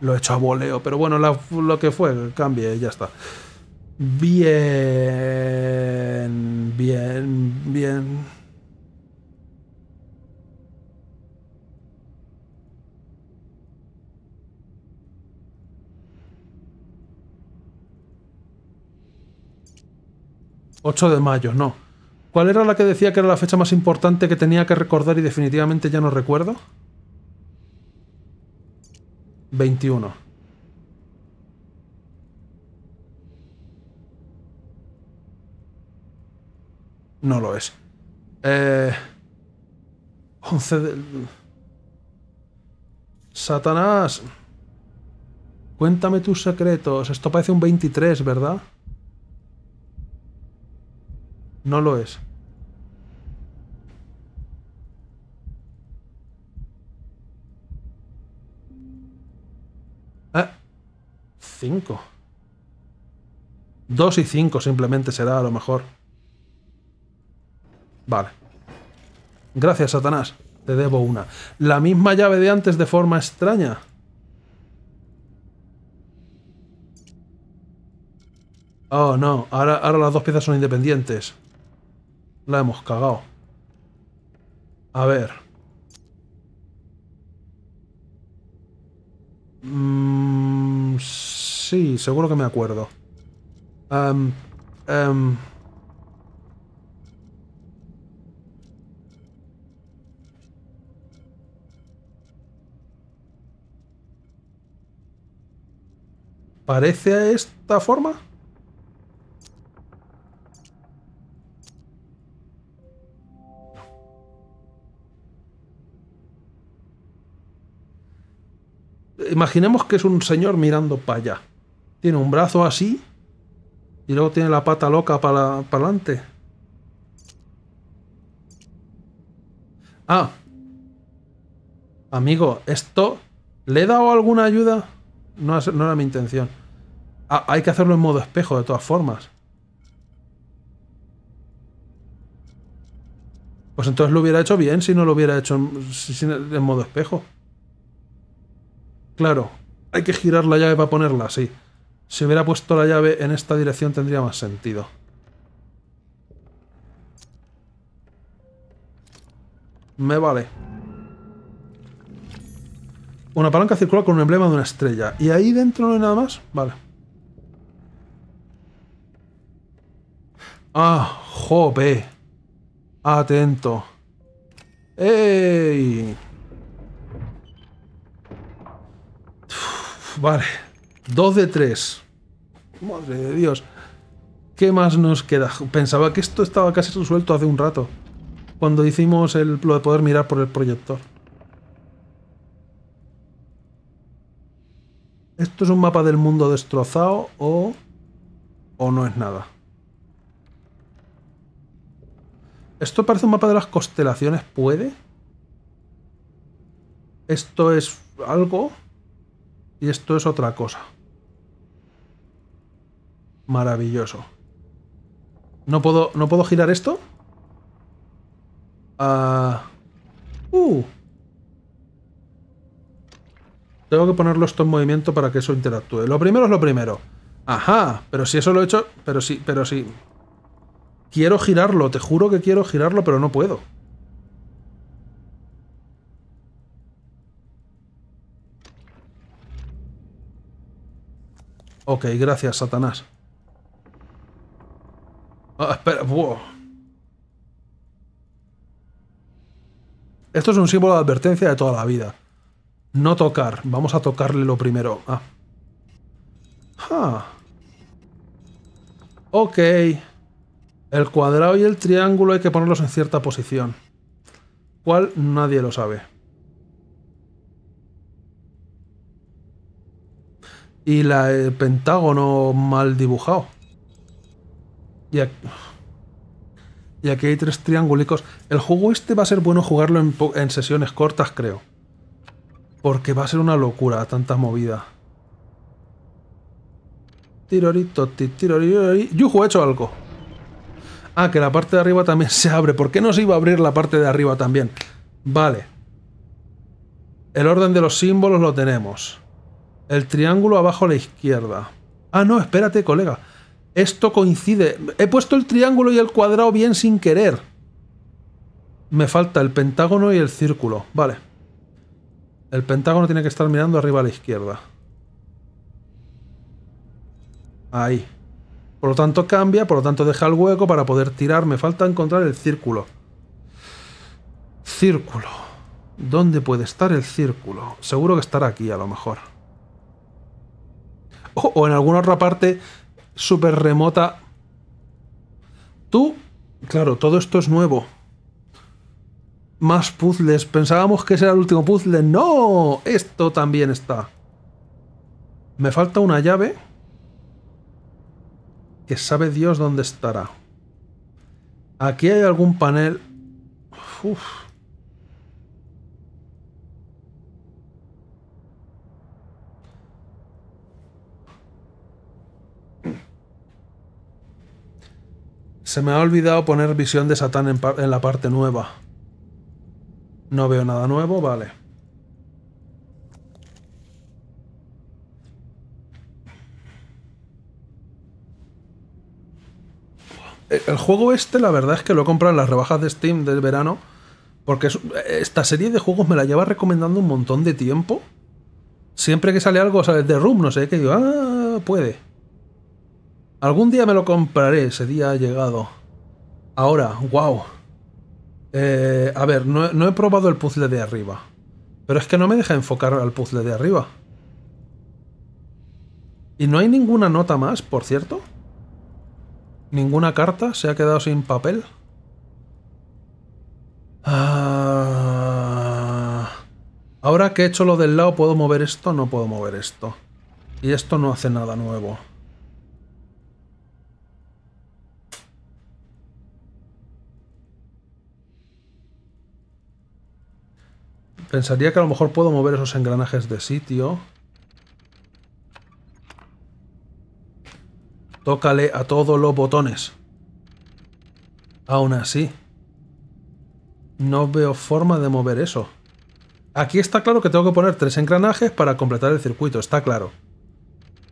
Lo he hecho a voleo, pero bueno, la, lo que fue, cambie, ya está. Bien, bien, bien. 8 de mayo, no. ¿Cuál era la que decía que era la fecha más importante que tenía que recordar y definitivamente ya no recuerdo? 21. No lo es. Eh, 11 del... Satanás. Cuéntame tus secretos. Esto parece un 23, ¿verdad? No lo es. Eh, 5. 2 y 5 simplemente será a lo mejor. Vale. Gracias, Satanás. Te debo una. La misma llave de antes de forma extraña. Oh, no. Ahora, ahora las dos piezas son independientes. La hemos cagado. A ver. Mm, sí, seguro que me acuerdo. Em, em, ¿Parece a esta forma? Imaginemos que es un señor mirando para allá. Tiene un brazo así y luego tiene la pata loca para, para adelante. Ah. Amigo, ¿esto le he dado alguna ayuda? No, era mi intención. hay que hacerlo en modo espejo, de todas formas. Pues entonces lo hubiera hecho bien si no lo hubiera hecho en modo espejo. Claro, hay que girar la llave para ponerla así. Si hubiera puesto la llave en esta dirección tendría más sentido. Me vale. Una palanca circular con un emblema de una estrella. ¿Y ahí dentro no hay nada más? Vale. Ah, jope. Atento. ¡Ey! vale. Dos de tres. Madre de Dios. ¿Qué más nos queda? Pensaba que esto estaba casi resuelto hace un rato. Cuando hicimos el, lo de poder mirar por el proyector. ¿Esto es un mapa del mundo destrozado o, o no es nada? Esto parece un mapa de las constelaciones, ¿puede? Esto es algo y esto es otra cosa. Maravilloso. ¿No puedo, ¿no puedo girar esto? Ah, uh. Tengo que ponerlo esto en movimiento para que eso interactúe. Lo primero es lo primero. Ajá, pero si eso lo he hecho... Pero sí, pero sí. Quiero girarlo, te juro que quiero girarlo, pero no puedo. Ok, gracias, Satanás. Ah, espera, wow. Esto es un símbolo de advertencia de toda la vida. No tocar. Vamos a tocarle lo primero. Ah. Ah. Ok. El cuadrado y el triángulo hay que ponerlos en cierta posición. ¿Cuál? Nadie lo sabe. Y la, el pentágono mal dibujado. Y aquí, hay tres triangulicos. El juego este va a ser bueno jugarlo en sesiones cortas, creo. Porque va a ser una locura tanta movida. Tirorito, tiro ¿Yo he hecho algo. Ah, que la parte de arriba también se abre. ¿Por qué no se iba a abrir la parte de arriba también? Vale. El orden de los símbolos lo tenemos. El triángulo abajo a la izquierda. Ah, no, espérate, colega. Esto coincide. He puesto el triángulo y el cuadrado bien sin querer. Me falta el pentágono y el círculo. Vale. El Pentágono tiene que estar mirando arriba a la izquierda. Ahí. Por lo tanto cambia, por lo tanto deja el hueco para poder tirar. Me falta encontrar el círculo. Círculo. ¿Dónde puede estar el círculo? Seguro que estará aquí a lo mejor. Oh, o en alguna otra parte súper remota. Tú, claro, todo esto es nuevo más puzzles. Pensábamos que ese era el último puzzle. ¡No! Esto también está. Me falta una llave. Que sabe Dios dónde estará. Aquí hay algún panel... Se me ha olvidado poner visión de Satán en la parte nueva. No veo nada nuevo, vale. Eh, el juego este, la verdad es que lo he comprado en las rebajas de Steam del verano. Porque eh, esta serie de juegos me la lleva recomendando un montón de tiempo. Siempre que sale algo, sale de Room, no sé, que digo, ah, puede. Algún día me lo compraré, ese día ha llegado. Ahora, wow. Eh, a ver, no, he probado el puzzle de arriba. Pero es que no me deja enfocar al puzzle de arriba. Y no hay ninguna nota más, por cierto. Ninguna carta se ha quedado sin papel. Ah, ahora que he hecho lo del lado, ¿puedo mover esto? No puedo mover esto. Y esto no hace nada nuevo. Pensaría que a lo mejor puedo mover esos engranajes de sitio. Tócale a todos los botones. Aún así. No veo forma de mover eso. Aquí está claro que tengo que poner tres engranajes para completar el circuito, está claro.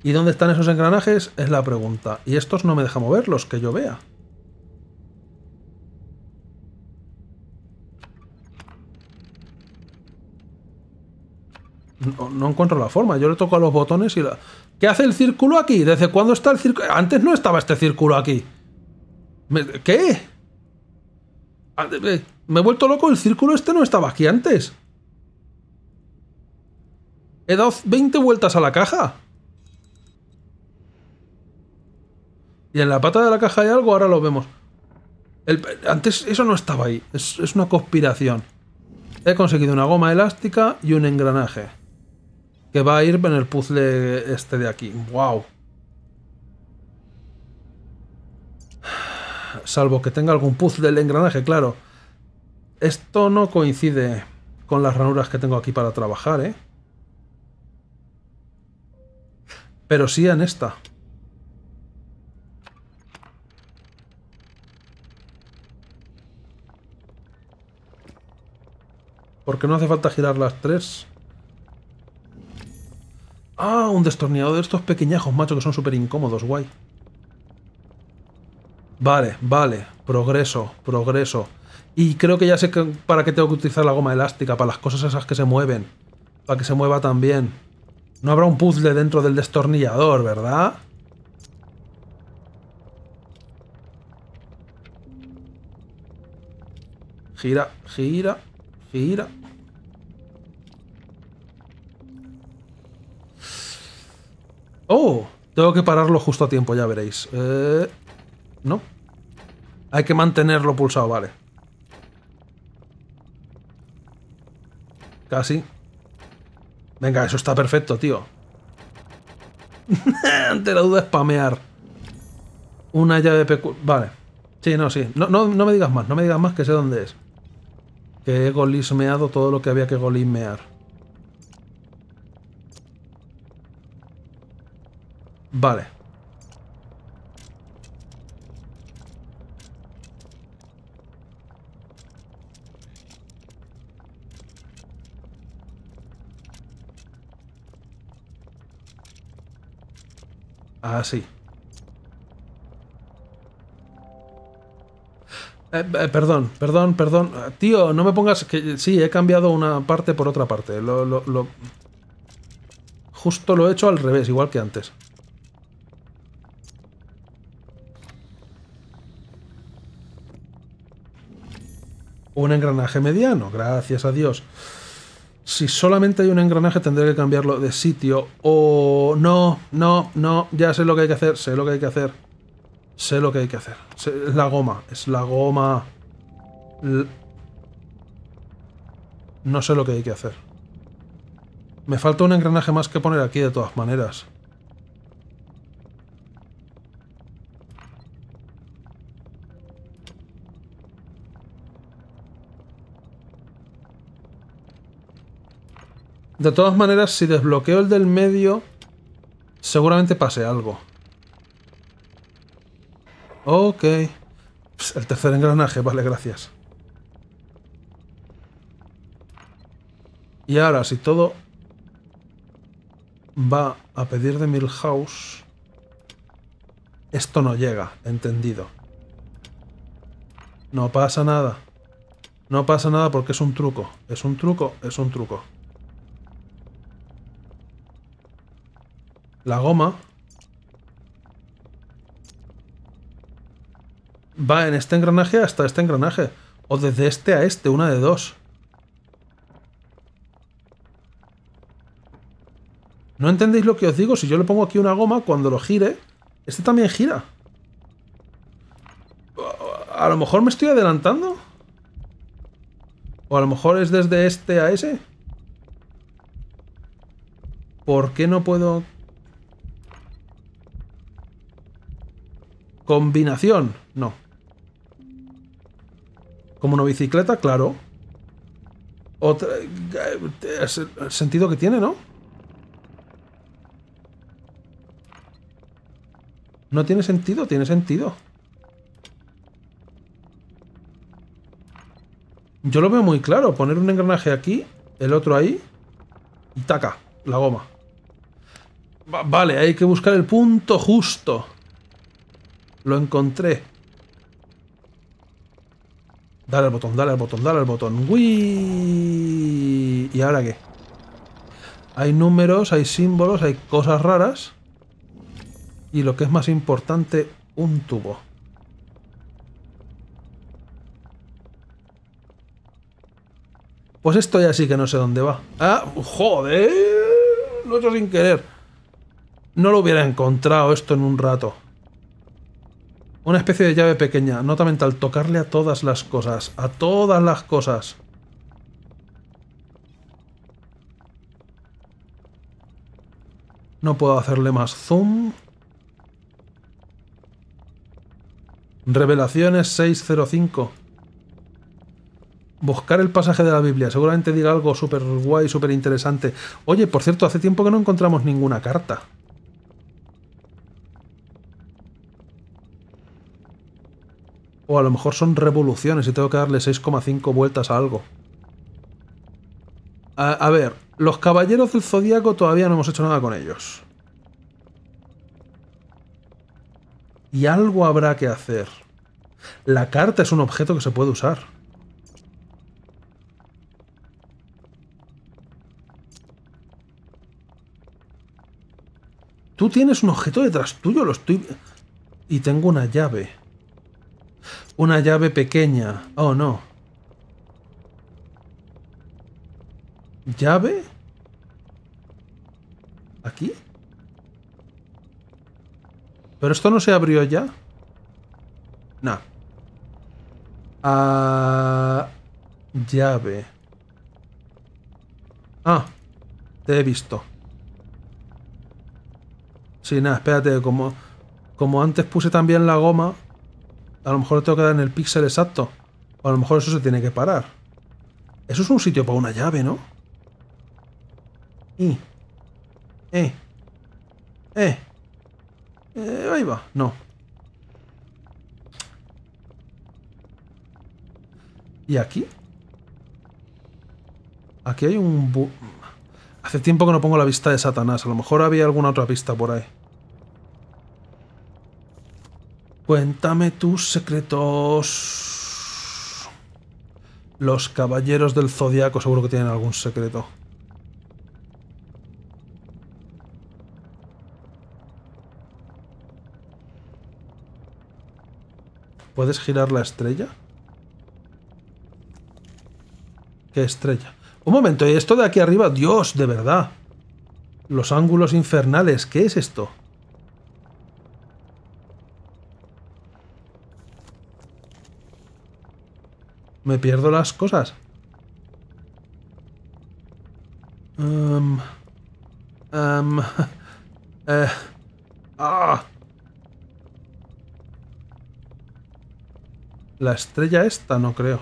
¿Y dónde están esos engranajes? Es la pregunta. Y estos no me deja moverlos, que yo vea. No, encuentro la forma. Yo le toco a los botones y la... ¿Qué hace el círculo aquí? ¿Desde cuándo está el círculo? Antes no estaba este círculo aquí. ¿Qué? Ah, me he vuelto loco, el círculo este no estaba aquí antes. He dado 20 vueltas a la caja. Y en la pata de la caja hay algo, ahora lo vemos. antes eso no estaba ahí. es una conspiración. He conseguido una goma elástica y un engranaje. Que va a ir en el puzzle este de aquí. ¡Wow! Salvo que tenga algún puzzle del engranaje, claro. Esto no coincide con las ranuras que tengo aquí para trabajar, ¿eh? Pero sí en esta. Porque no hace falta girar las tres. ¡Ah! Un destornillador de estos pequeñajos, macho, que son súper incómodos, guay. Vale, vale. Progreso, progreso. Y creo que ya sé para qué tengo que utilizar la goma elástica, para las cosas esas que se mueven. Para que se mueva también. No habrá un puzzle dentro del destornillador, ¿verdad? Gira, gira, gira. ¡Oh! Tengo que pararlo justo a tiempo, ya veréis. Eh, no. Hay que mantenerlo pulsado, vale. Casi. Venga, eso está perfecto, tío. Ante la duda, spamear. Una llave pecu... Vale. Sí, no, sí. No, no, no me digas más, no me digas más que sé dónde es. Que he golismeado todo lo que había que golismear. Vale. Ah, sí eh, eh, perdón, perdón, perdón. Ah, tío, no me pongas que sí, he cambiado una parte por otra parte. Lo, lo, lo... Justo lo he hecho al revés, igual que antes. un engranaje mediano, gracias a Dios. Si solamente hay un engranaje tendré que cambiarlo de sitio o no, no, no, ya sé lo que hay que hacer, sé lo que hay que hacer. Sé lo que hay que hacer. es la goma, es la goma. no sé lo que hay que hacer. Me falta un engranaje más que poner aquí de todas maneras. De todas maneras, si desbloqueo el del medio, seguramente pase algo. Ok. el tercer engranaje, vale, gracias. Y ahora, si todo va a pedir de Milhouse, esto no llega, entendido. No pasa nada. No pasa nada porque es un truco, es un truco, es un truco. la goma va en este engranaje hasta este engranaje. O desde este a este, una de dos. ¿No entendéis lo que os digo? Si yo le pongo aquí una goma, cuando lo gire, este también gira. A lo mejor me estoy adelantando. O a lo mejor es desde este a ese. ¿Por qué no puedo Combinación, no. Como una bicicleta, claro. Otra, eh, el sentido que tiene, ¿no? No tiene sentido, tiene sentido. Yo lo veo muy claro. Poner un engranaje aquí, el otro ahí, y taca, la goma. vale, hay que buscar el punto justo. Lo encontré. Dale al botón, dale al botón, dale al botón. ¡Uy! ¿Y ahora qué? Hay números, hay símbolos, hay cosas raras. Y lo que es más importante, un tubo. Pues esto ya sí que no sé dónde va. ¡Ah! ¡Joder! Lo he hecho sin querer. No lo hubiera encontrado esto en un rato. Una especie de llave pequeña. Nota mental, tocarle a todas las cosas. A todas las cosas. No puedo hacerle más zoom. Revelaciones 605. Buscar el pasaje de la Biblia. Seguramente diga algo súper guay, súper interesante. Oye, por cierto, hace tiempo que no encontramos ninguna carta. O a lo mejor son revoluciones y tengo que darle 6,5 vueltas a algo. A, a, ver, los caballeros del zodiaco todavía no hemos hecho nada con ellos. Y algo habrá que hacer. La carta es un objeto que se puede usar. Tú tienes un objeto detrás tuyo, lo estoy... Y tengo una llave. Una llave pequeña. Oh, no. ¿Llave? ¿Aquí? ¿Pero esto no se abrió ya? Nah. Ah, llave. Ah, te he visto. Sí, nada, espérate, como, como antes puse también la goma, a lo mejor tengo que dar en el píxel exacto. O a lo mejor eso se tiene que parar. Eso es un sitio para una llave, ¿no? Y. Eh. E. Eh. ahí va. No. ¿Y aquí? Aquí hay un... Hace tiempo que no pongo la vista de Satanás. A lo mejor había alguna otra pista por ahí. Cuéntame tus secretos. Los caballeros del zodiaco seguro que tienen algún secreto. ¿Puedes girar la estrella? ¿Qué estrella? Un momento, esto de aquí arriba, Dios, de verdad. Los ángulos infernales, ¿qué es esto? Me pierdo las cosas. Em, em, eh, ah. La estrella esta, no creo.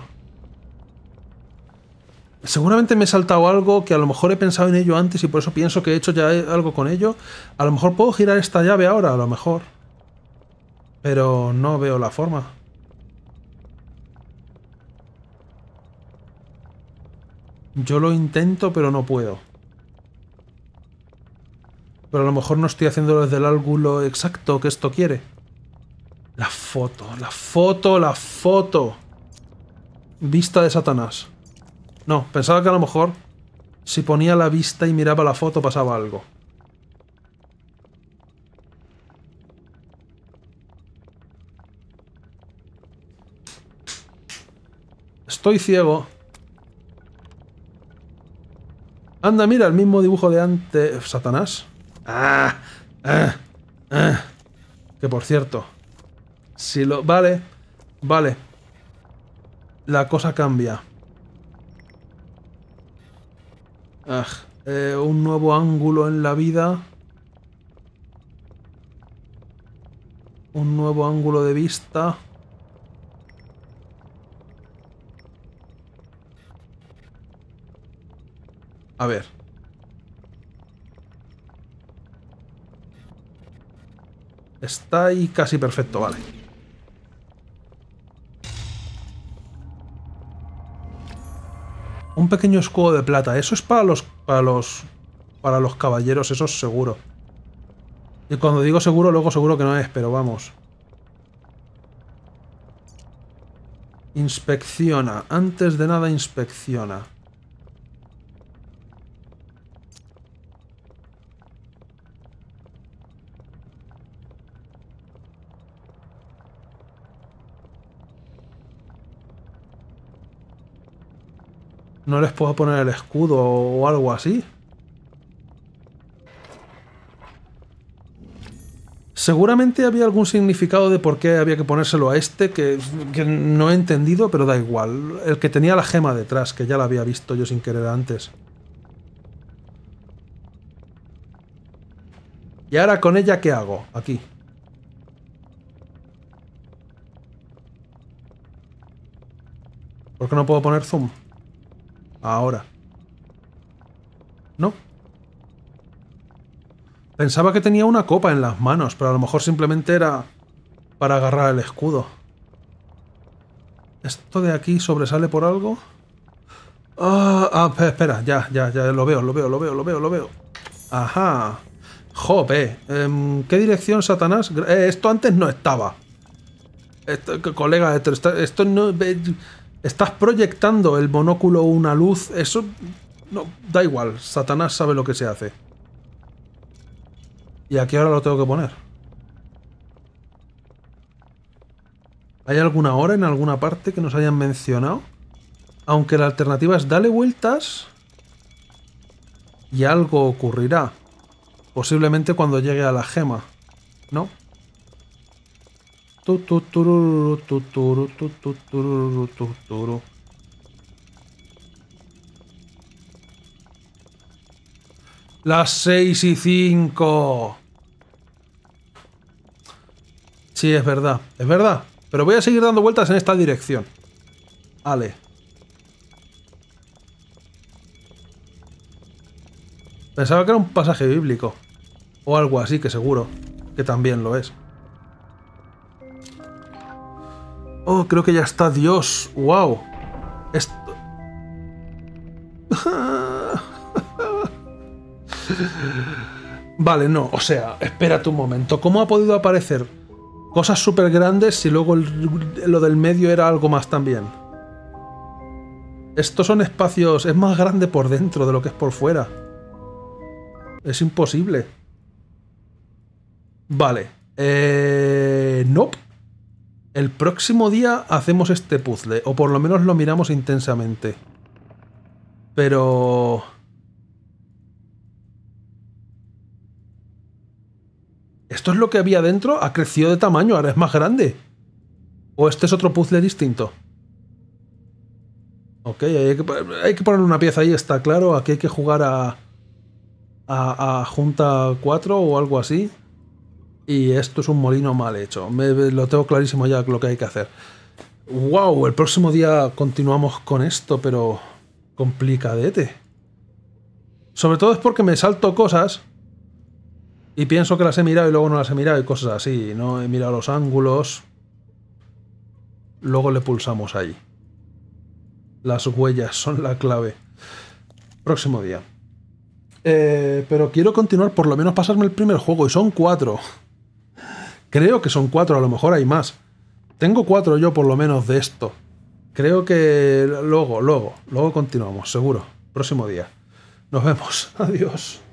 Seguramente me he saltado algo que a lo mejor he pensado en ello antes y por eso pienso que he hecho ya algo con ello. A lo mejor puedo girar esta llave ahora, a lo mejor. Pero no veo la forma. Yo lo intento, pero no puedo. Pero a lo mejor no estoy haciendo desde el ángulo exacto que esto quiere. La foto, la foto, la foto. Vista de Satanás. No, pensaba que a lo mejor si ponía la vista y miraba la foto pasaba algo. Estoy ciego. Anda, mira, el mismo dibujo de antes. Eh, Satanás. Ah, ah, ah. Que por cierto. Si lo. Vale. Vale. La cosa cambia. Eh, un nuevo ángulo en la vida. Un nuevo ángulo de vista. A ver. Está ahí casi perfecto, vale. Un pequeño escudo de plata. Eso es para los... Para los... Para los caballeros, eso es seguro. Y cuando digo seguro, luego seguro que no es, pero vamos. Inspecciona. Antes de nada, inspecciona. No les puedo poner el escudo o algo así. Seguramente había algún significado de por qué había que ponérselo a este que, no he entendido, pero da igual. El que tenía la gema detrás, que ya la había visto yo sin querer antes. ¿Y ahora con ella qué hago? Aquí. ¿Por qué no puedo poner zoom? Ahora. No. Pensaba que tenía una copa en las manos, pero a lo mejor simplemente era para agarrar el escudo. ¿Esto de aquí sobresale por algo? Ah, ah espera, ya, ya, ya, lo veo, lo veo, lo veo, lo veo, lo veo. Ajá. Jope, ¿en em, qué dirección, Satanás? Eh, esto antes no estaba. Esto, colega, esto no estás proyectando el monóculo una luz, eso... No, da igual, Satanás sabe lo que se hace. ¿Y aquí ahora lo tengo que poner? ¿Hay alguna hora en alguna parte que nos hayan mencionado? Aunque la alternativa es dale vueltas y algo ocurrirá. Posiblemente cuando llegue a la gema, ¿no? Las seis y cinco. Sí, es verdad, es verdad. Pero voy a seguir dando vueltas en esta dirección. Ale. Pensaba que era un pasaje bíblico. O algo así, que seguro. Que también lo es. Oh, creo que ya está Dios. ¡Wow! Esto... vale, no, o sea, espera un momento. ¿Cómo ha podido aparecer cosas súper grandes si luego lo del medio era algo más también? Estos son espacios... Es más grande por dentro de lo que es por fuera. Es imposible. Vale. Eh... Nope. El próximo día hacemos este puzzle, o por lo menos lo miramos intensamente. Pero... ¿Esto es lo que había dentro? Ha crecido de tamaño, ahora es más grande. ¿O este es otro puzzle distinto? Ok, hay que, poner una pieza ahí, está claro. Aquí hay que jugar a, a, a junta 4 o algo así y esto es un molino mal hecho. lo tengo clarísimo ya lo que hay que hacer. ¡Wow! El próximo día continuamos con esto, pero complicadete. Sobre todo es porque me salto cosas y pienso que las he mirado y luego no las he mirado y cosas así. No he mirado los ángulos. Luego le pulsamos ahí. Las huellas son la clave. Próximo día. Eh, pero quiero continuar, por lo menos pasarme el primer juego, y son cuatro. Creo que son cuatro, a lo mejor hay más. Tengo cuatro yo por lo menos de esto. Creo que luego, luego, luego continuamos, seguro. Próximo día. Nos vemos. Adiós.